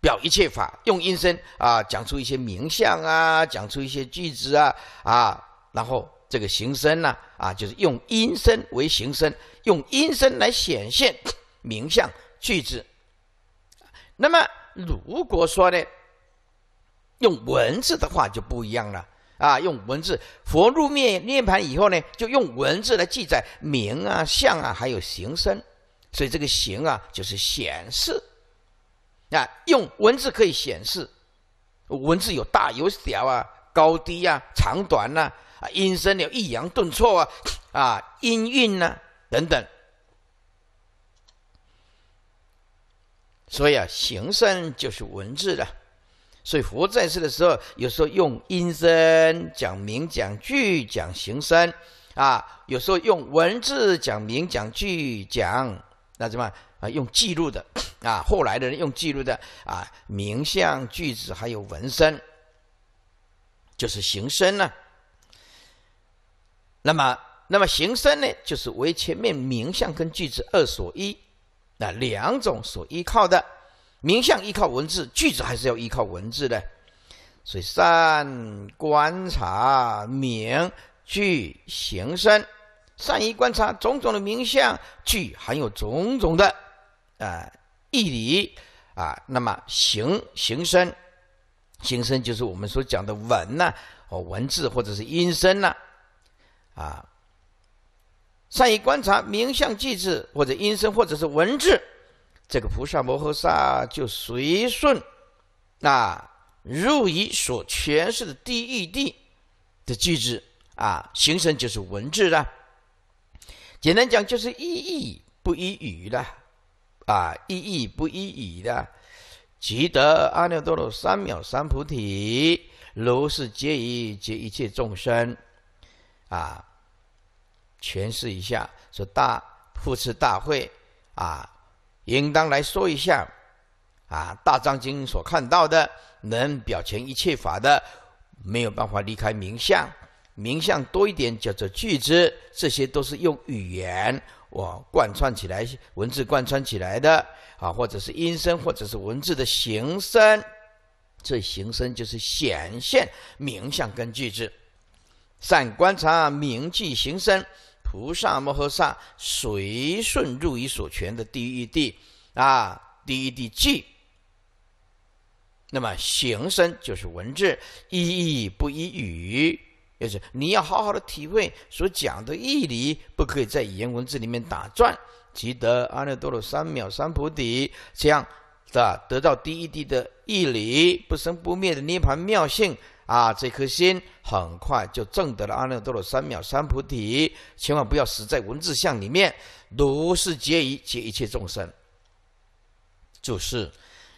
表一切法，用音声啊讲出一些名相啊，讲出一些句子啊啊，然后。这个形身呢，啊，就是用音声为形声，用音声来显现名相句子。那么如果说呢，用文字的话就不一样了啊。用文字佛入灭涅盘以后呢，就用文字来记载名啊、相啊，还有形身。所以这个形啊，就是显示，啊，用文字可以显示，文字有大有小啊，高低啊，长短呐。啊，阴身有抑扬顿挫啊，啊，音韵呢，等等。所以啊，形声就是文字了。所以佛在世的时候，有时候用音声讲名讲句讲形声啊，有时候用文字讲名讲句讲，那怎么啊？用记录的啊，后来的人用记录的啊，名相句子还有文声，就是形声呢。那么，那么形声呢，就是为前面名相跟句子二所依，那两种所依靠的名相依靠文字，句子还是要依靠文字的，所以善观察名句形声，善于观察种种的名相句，含有种种的啊义理啊，那么形形声形声就是我们所讲的文呐，哦文字或者是音声呐。啊，善于观察名相句字，或者音声，或者是文字，这个菩萨摩诃萨就随顺那入于所诠释的地狱地的句子啊，形成就是文字了。简单讲就是一义不一语的，啊，一义不一语的，即得阿耨多罗三藐三菩提，如是皆一，皆一切众生啊。诠释一下，说大复次大会啊，应当来说一下啊，大藏经所看到的能表情一切法的，没有办法离开名相，名相多一点叫做句字，这些都是用语言我贯穿起来，文字贯穿起来的啊，或者是音声，或者是文字的形声，这形声就是显现名相跟句子。善观察名句形声。菩萨摩诃萨随顺入于所全的第一义谛啊，第一义谛寂。那么行声就是文字，一义不一语，就是你要好好的体会所讲的义理，不可以在语言文字里面打转。即得阿耨多罗三藐三菩提，这样的得到第一义谛的义理，不生不灭的涅盘妙性。啊，这颗心很快就证得了阿耨多罗三藐三菩提。千万不要死在文字相里面，如是皆以结一切众生。注释：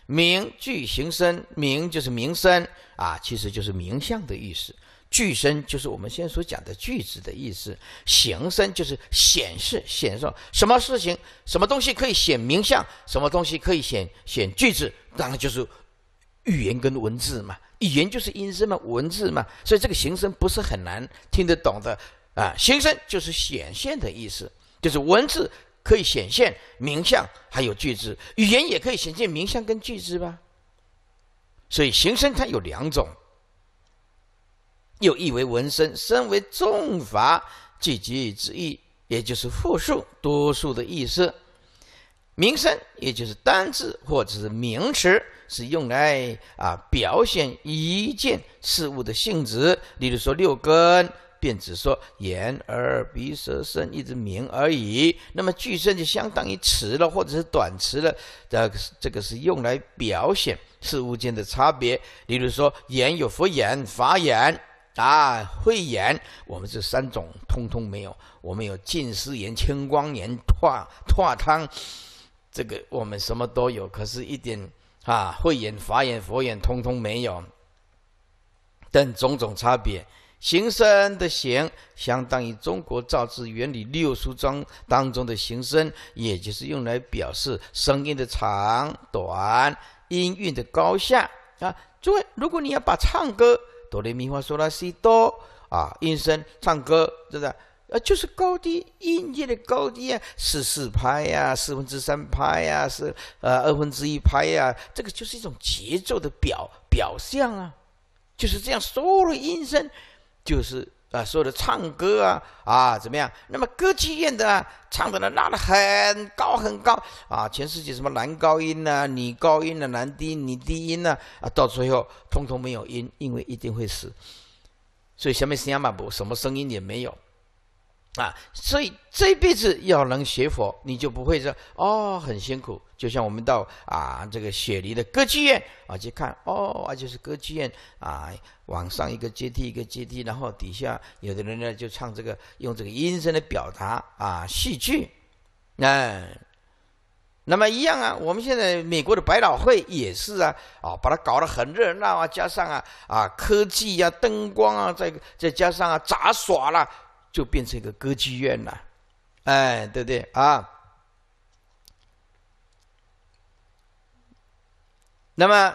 名具形身，名就是名身啊，其实就是名相的意思；具身就是我们先所讲的句子的意思；形身就是显示、显示什么事情、什么东西可以显名相，什么东西可以显显句子，当然就是。语言跟文字嘛，语言就是音声嘛，文字嘛，所以这个形声不是很难听得懂的啊。形声就是显现的意思，就是文字可以显现名相，还有句子，语言也可以显现名相跟句子吧。所以形声它有两种，又译为文声，身为重法聚集之意，也就是复数、多数的意思；名声也就是单字或者是名词。是用来啊表现一件事物的性质，例如说六根，便只说眼、耳、鼻、舌、身，一直名而已。那么具身就相当于词了，或者是短词了。这个这个是用来表现事物间的差别，例如说眼有佛眼、法眼啊、慧眼，我们这三种通通没有。我们有近视眼、青光眼、化化汤，这个我们什么都有，可是一点。啊，慧眼、法眼、佛眼，通通没有等种种差别。形声的“形”，相当于中国造字原理六书章当中的形声，也就是用来表示声音的长短、音韵的高下啊。诸位，如果你要把唱歌“哆来咪发嗦啦西哆”啊，音声唱歌，对不对？啊，就是高低音阶的高低啊，是四拍呀，四分之三拍呀，是呃二分之一拍呀，这个就是一种节奏的表表象啊，就是这样所有的音声，就是啊，所有的唱歌啊啊怎么样？那么歌剧院的啊、唱的呢，拉的很高很高啊，全世界什么男高音呐、女高音呐、男低女低音呐啊，到最后通通没有音，因为一定会死，所以下面是哑巴，什么声音也没有。啊，所以这一辈子要能学佛，你就不会说哦，很辛苦。就像我们到啊这个雪梨的歌剧院啊去看，哦，而且是歌剧院啊，往上一个阶梯一个阶梯，然后底下有的人呢就唱这个用这个音声的表达啊戏剧，嗯，那么一样啊。我们现在美国的百老汇也是啊，啊把它搞得很热闹啊，加上啊啊科技啊灯光啊，再再加上啊杂耍啦。就变成一个歌剧院了，哎，对不对啊？那么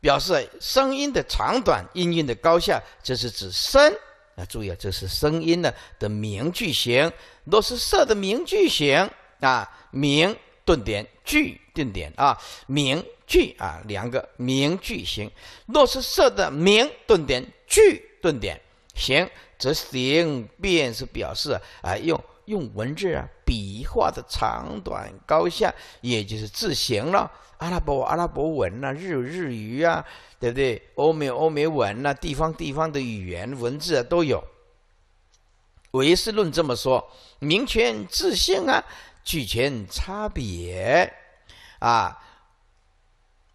表示声音的长短、音韵的高下，这是指声啊。注意啊，这是声音呢的名句型，若是设的名句型啊，名顿点句顿点啊，名句啊两个名句型，若是设的名顿点句顿点型。则形便是表示啊，用用文字啊，笔画的长短高下，也就是字形了。阿拉伯阿拉伯文呐，日日语啊，对不对？欧美欧美文呐，地方地方的语言文字啊都有。唯识论这么说，明权自性啊，俱全差别啊。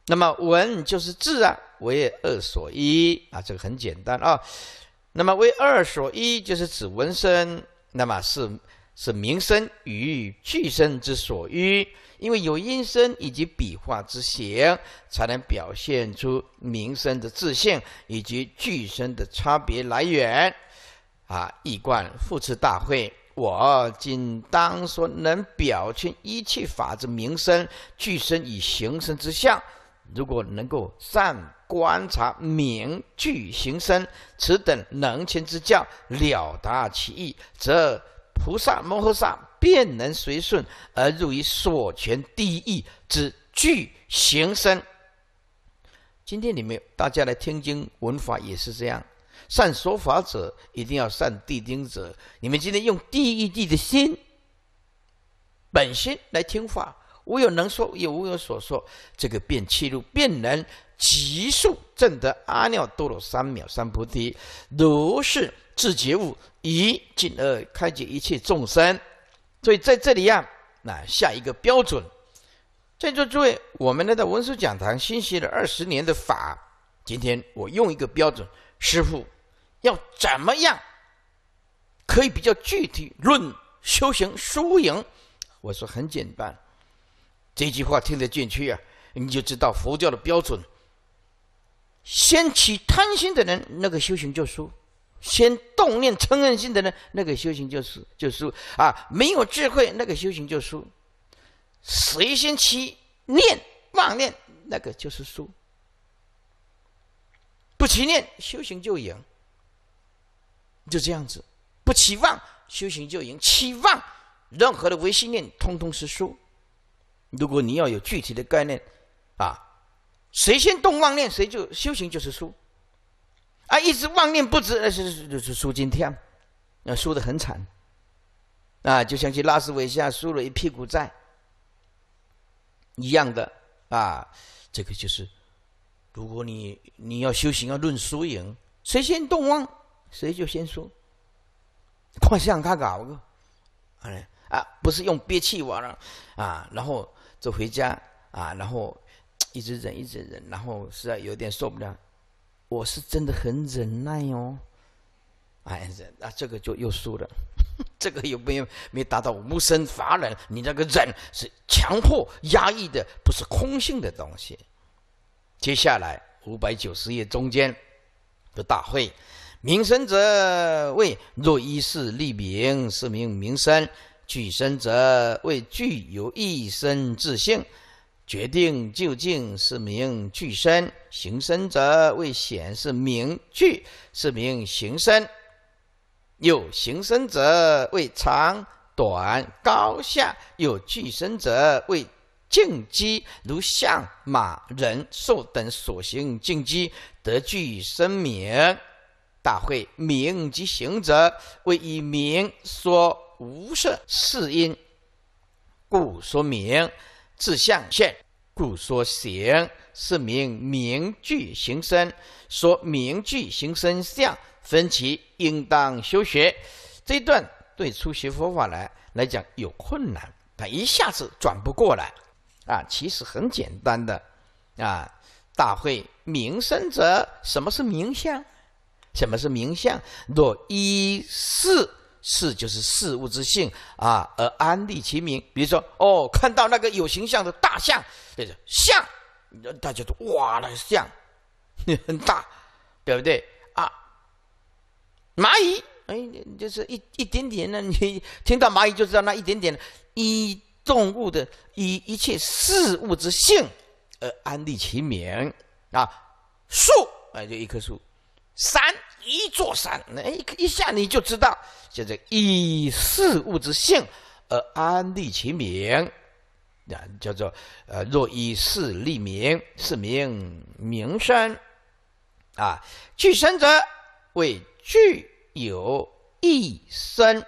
那么文就是字啊，唯二所依啊，这个很简单啊。那么为二所依，就是指闻身，那么是是名声与具身之所依，因为有音声以及笔画之形，才能表现出名声的自信以及具身的差别来源。啊！一贯复次大会，我今当说能表现一切法之名声、具身与形身之相，如果能够善。观察名具形身，此等能诠之教了达其意，则菩萨摩诃萨便能随顺而入于所前第一义之具形身。今天你们大家来听经闻法也是这样，善说法者一定要善谛听者。你们今天用第一地的心、本心来听法，无有能说，也无有所说，这个便切入，便能。极速证得阿耨多罗三藐三菩提，如是自觉悟，一进而开解一切众生。所以在这里呀，那下一个标准，在座诸位，我们来到文殊讲堂学了二十年的法。今天我用一个标准，师傅要怎么样可以比较具体论修行输赢？我说很简单，这句话听得进去啊，你就知道佛教的标准。先起贪心的人，那个修行就输；先动念嗔恨心的人，那个修行就是就输啊！没有智慧，那个修行就输。谁先起念妄念，那个就是输。不起念，修行就赢。就这样子，不期望修行就赢，期望任何的微信念，通通是输。如果你要有具体的概念，啊。谁先动妄念，谁就修行就是输。啊，一直妄念不止，那是是是输今天，那输的很惨。啊，就像去拉斯维加输了一屁股债一样的啊。这个就是，如果你你要修行要论输赢，谁先动妄，谁就先输。快向他搞个，啊啊，不是用憋气玩了，啊，然后就回家啊，然后。一直忍，一直忍，然后实在有点受不了。我是真的很忍耐哦，哎，忍，那这个就又输了。这个又没有没达到无生法忍，你那个忍是强迫压抑的，不是空性的东西。接下来五百九十页中间的大会，名生者为若一事立名，是名名生；具生者为具有一生自性。决定究竟，是名具身行身者为显示名具，是名行身；有行身者为长短高下，有具身者为静机，如象马人兽等所行静积得具身名。大会名及行者，为以名说无色是因，故说名。自相现故说形，是名名句形身；说名句形身相，分其应当修学。这段对初学佛法来来讲有困难，他一下子转不过来啊。其实很简单的啊，大会名身者，什么是名相？什么是名相？若一是。是就是事物之性啊，而安立其名。比如说，哦，看到那个有形象的大象，对着象，大家都哇，那个象，很大，对不对？啊，蚂蚁，哎，就是一一点点呢，你听到蚂蚁就知道那一点点。以动物的，以一切事物之性，而安立其名啊。树，哎，就一棵树。山。一座山，那一一下你就知道，现在以事物之性而安立其名，啊，叫做呃，若以事立名，是名名身，啊，具身者为具有一身，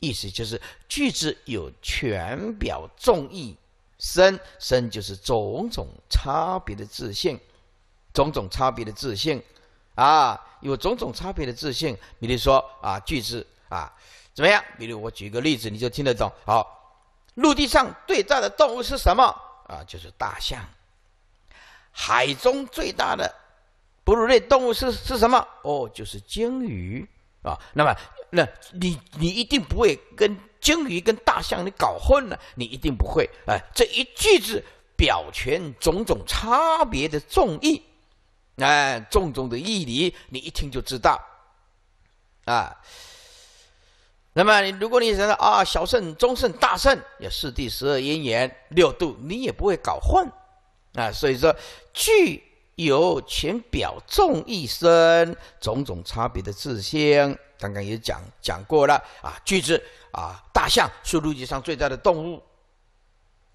意思就是具之有全表众意，身，身就是种种差别的自信，种种差别的自信。啊，有种种差别的自信。比如说啊，句子啊，怎么样？比如我举个例子，你就听得懂。好，陆地上最大的动物是什么？啊，就是大象。海中最大的哺乳类动物是是什么？哦，就是鲸鱼。啊，那么，那你你一定不会跟鲸鱼跟大象你搞混了，你一定不会。哎，这一句子表全种种差别的重义。哎，种种的义理，你一听就知道，啊。那么，如果你想到啊，小圣、中圣、大圣，有四地、十二因缘、六度，你也不会搞混，啊。所以说，具有浅表、众一深种种差别的自性，刚刚也讲讲过了啊。句子啊，大象是陆地上最大的动物，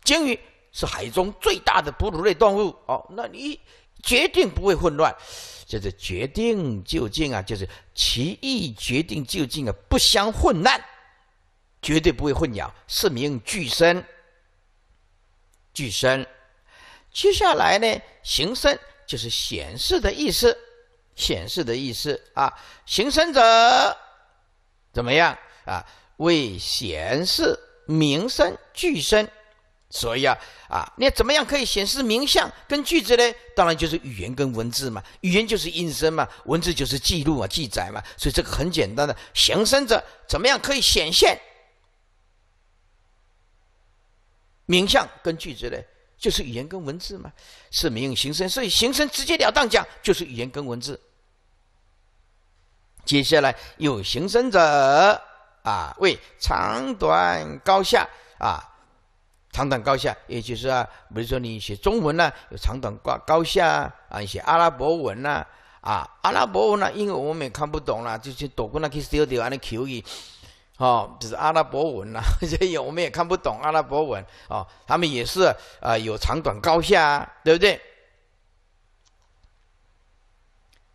鲸鱼是海中最大的哺乳类动物。哦，那你。决定不会混乱，就是决定就近啊，就是其意决定就近啊，不相混乱，绝对不会混淆。是名俱生，俱生。接下来呢，行生就是显示的意思，显示的意思啊，行生者怎么样啊？为显示名生俱生。所以啊啊，你怎么样可以显示名相跟句子呢？当然就是语言跟文字嘛。语言就是音声嘛，文字就是记录啊、记载嘛。所以这个很简单的，形声者怎么样可以显现名相跟句子呢？就是语言跟文字嘛，是名用形声。所以形声直截了当讲，就是语言跟文字。接下来有形声者啊，为长短高下啊。长短高下，也就是啊，比如说你写中文呐，有长短高高下啊啊，写阿拉伯文呐啊，阿拉伯文呐，因为我们也看不懂啦，就是躲过那去 study 口语，哦，就是阿拉伯文呐，这 也我们也看不懂阿拉伯文哦，他们也是啊，有长短高下，啊，对不对？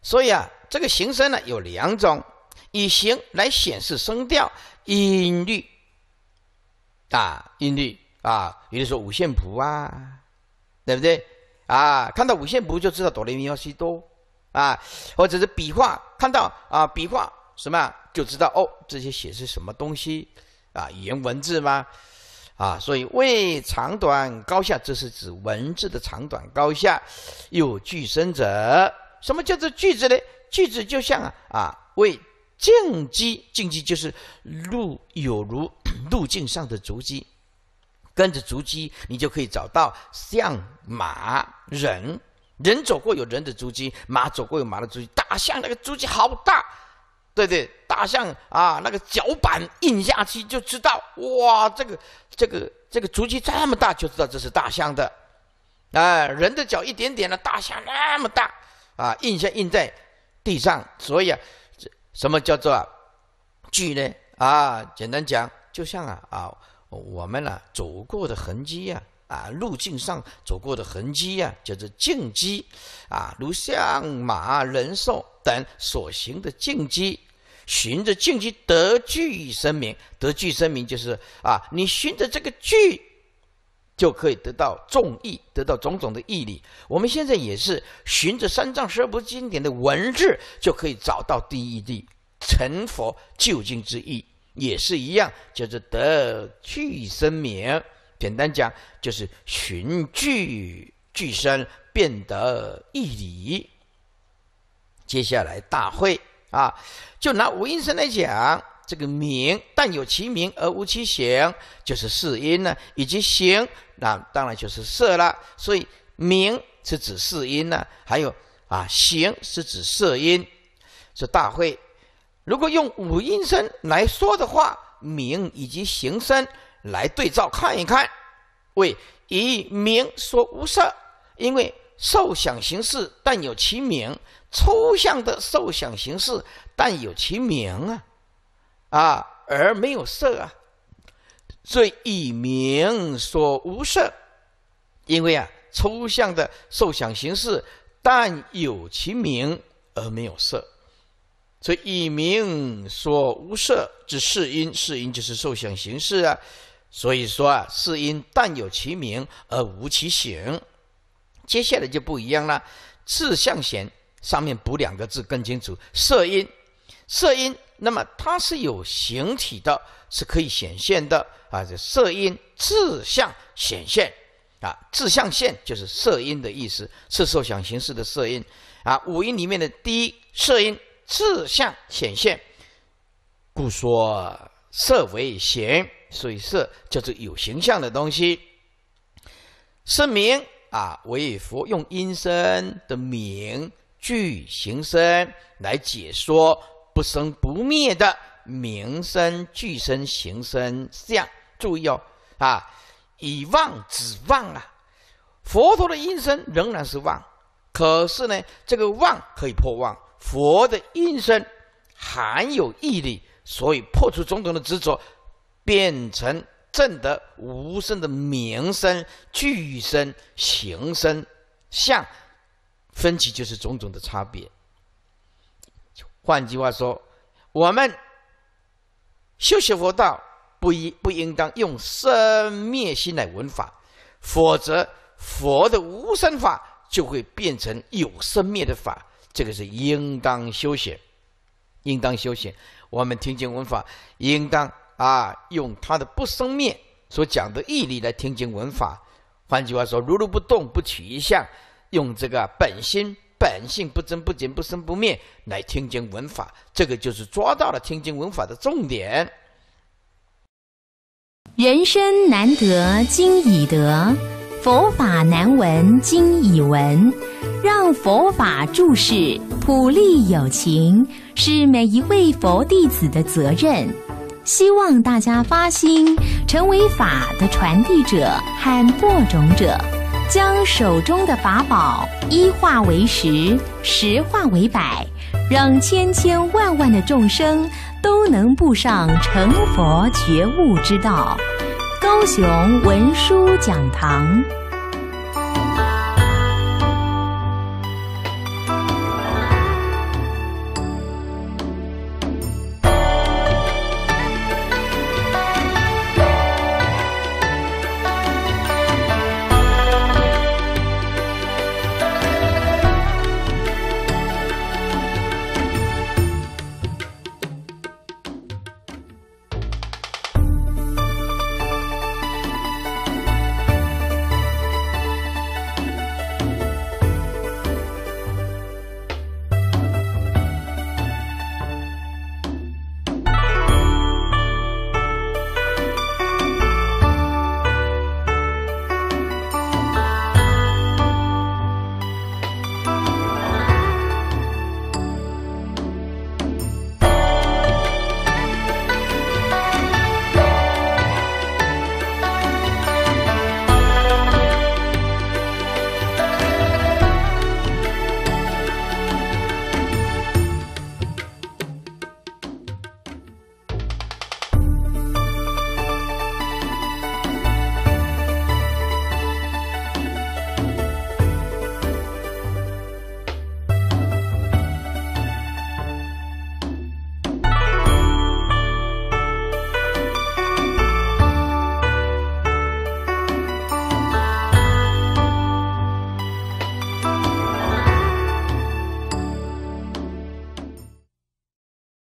所以啊，这个形声呢有两种，以形来显示声调音律啊，音律。啊，有如说五线谱啊，对不对？啊，看到五线谱就知道哆来咪发西哆啊，或者是笔画，看到啊笔画什么就知道哦，这些写是什么东西啊？语言文字吗？啊，所以为长短高下，这是指文字的长短高下。有句身者，什么叫做句子呢？句子就像啊啊为进击，进击就是路有如 路径上的足迹。跟着足迹，你就可以找到象、马、人。人走过有人的足迹，马走过有马的足迹，大象那个足迹好大，对对，大象啊，那个脚板印下去就知道，哇，这个这个这个足迹这么大，就知道这是大象的啊。人的脚一点点的，大象那么大啊，印下印在地上，所以啊，什么叫做巨呢？啊，简单讲，就像啊啊。我们呢走过的痕迹呀，啊，路径上走过的痕迹呀，叫做径迹，啊，如象马人兽等所行的径迹，循着径迹得具声明，得具声明就是啊，你循着这个具，就可以得到众义，得到种种的义理。我们现在也是循着三藏十二部经典的文字，就可以找到第一地成佛究竟之意。也是一样，就是得具生明，简单讲就是循具具生，变得一理。接下来大会啊，就拿无音声来讲，这个名但有其名而无其形，就是四音呢；以及形，那当然就是色了。所以名是指四音呢，还有啊形是指色音，是大会。如果用五音声来说的话，名以及形声来对照看一看，为以名说无色，因为受想行识但有其名，抽象的受想行识但有其名啊，啊而没有色啊，所以以名说无色，因为啊抽象的受想形式但有其名而没有色。所以，以名说无色之是因，是因就是受想行识啊。所以说啊，是因但有其名而无其形。接下来就不一样了，自相显上面补两个字更清楚，色因，色因。那么它是有形体的，是可以显现的啊。这色因自相显现啊，自相现就是色因的意思，是受想行识的色因啊。五音里面的第一色因。智相显现，故说色为形，所以色叫做有形象的东西。声名啊，为佛用音声的名具形声来解说不生不灭的名声、具声、形声。相。注意哦，啊，以妄指妄啊，佛陀的音声仍然是妄，可是呢，这个妄可以破妄。佛的音声含有义理，所以破除种种的执着，变成正得无声的名声、具声、形声、相。分歧就是种种的差别。换句话说，我们修学佛道，不不应当用生灭心来闻法，否则佛的无生法就会变成有生灭的法。这个是应当修行，应当修行。我们听经闻法，应当啊用他的不生灭所讲的毅力来听经闻法。换句话说，如如不动，不取一相，用这个本心、本性不增不减、不生不灭来听经闻法。这个就是抓到了听经闻法的重点。人生难得今已得，佛法难闻今已闻。让佛法注释普利有情，是每一位佛弟子的责任。希望大家发心，成为法的传递者和播种者，将手中的法宝一化为十，十化为百，让千千万万的众生都能步上成佛觉悟之道。高雄文殊讲堂。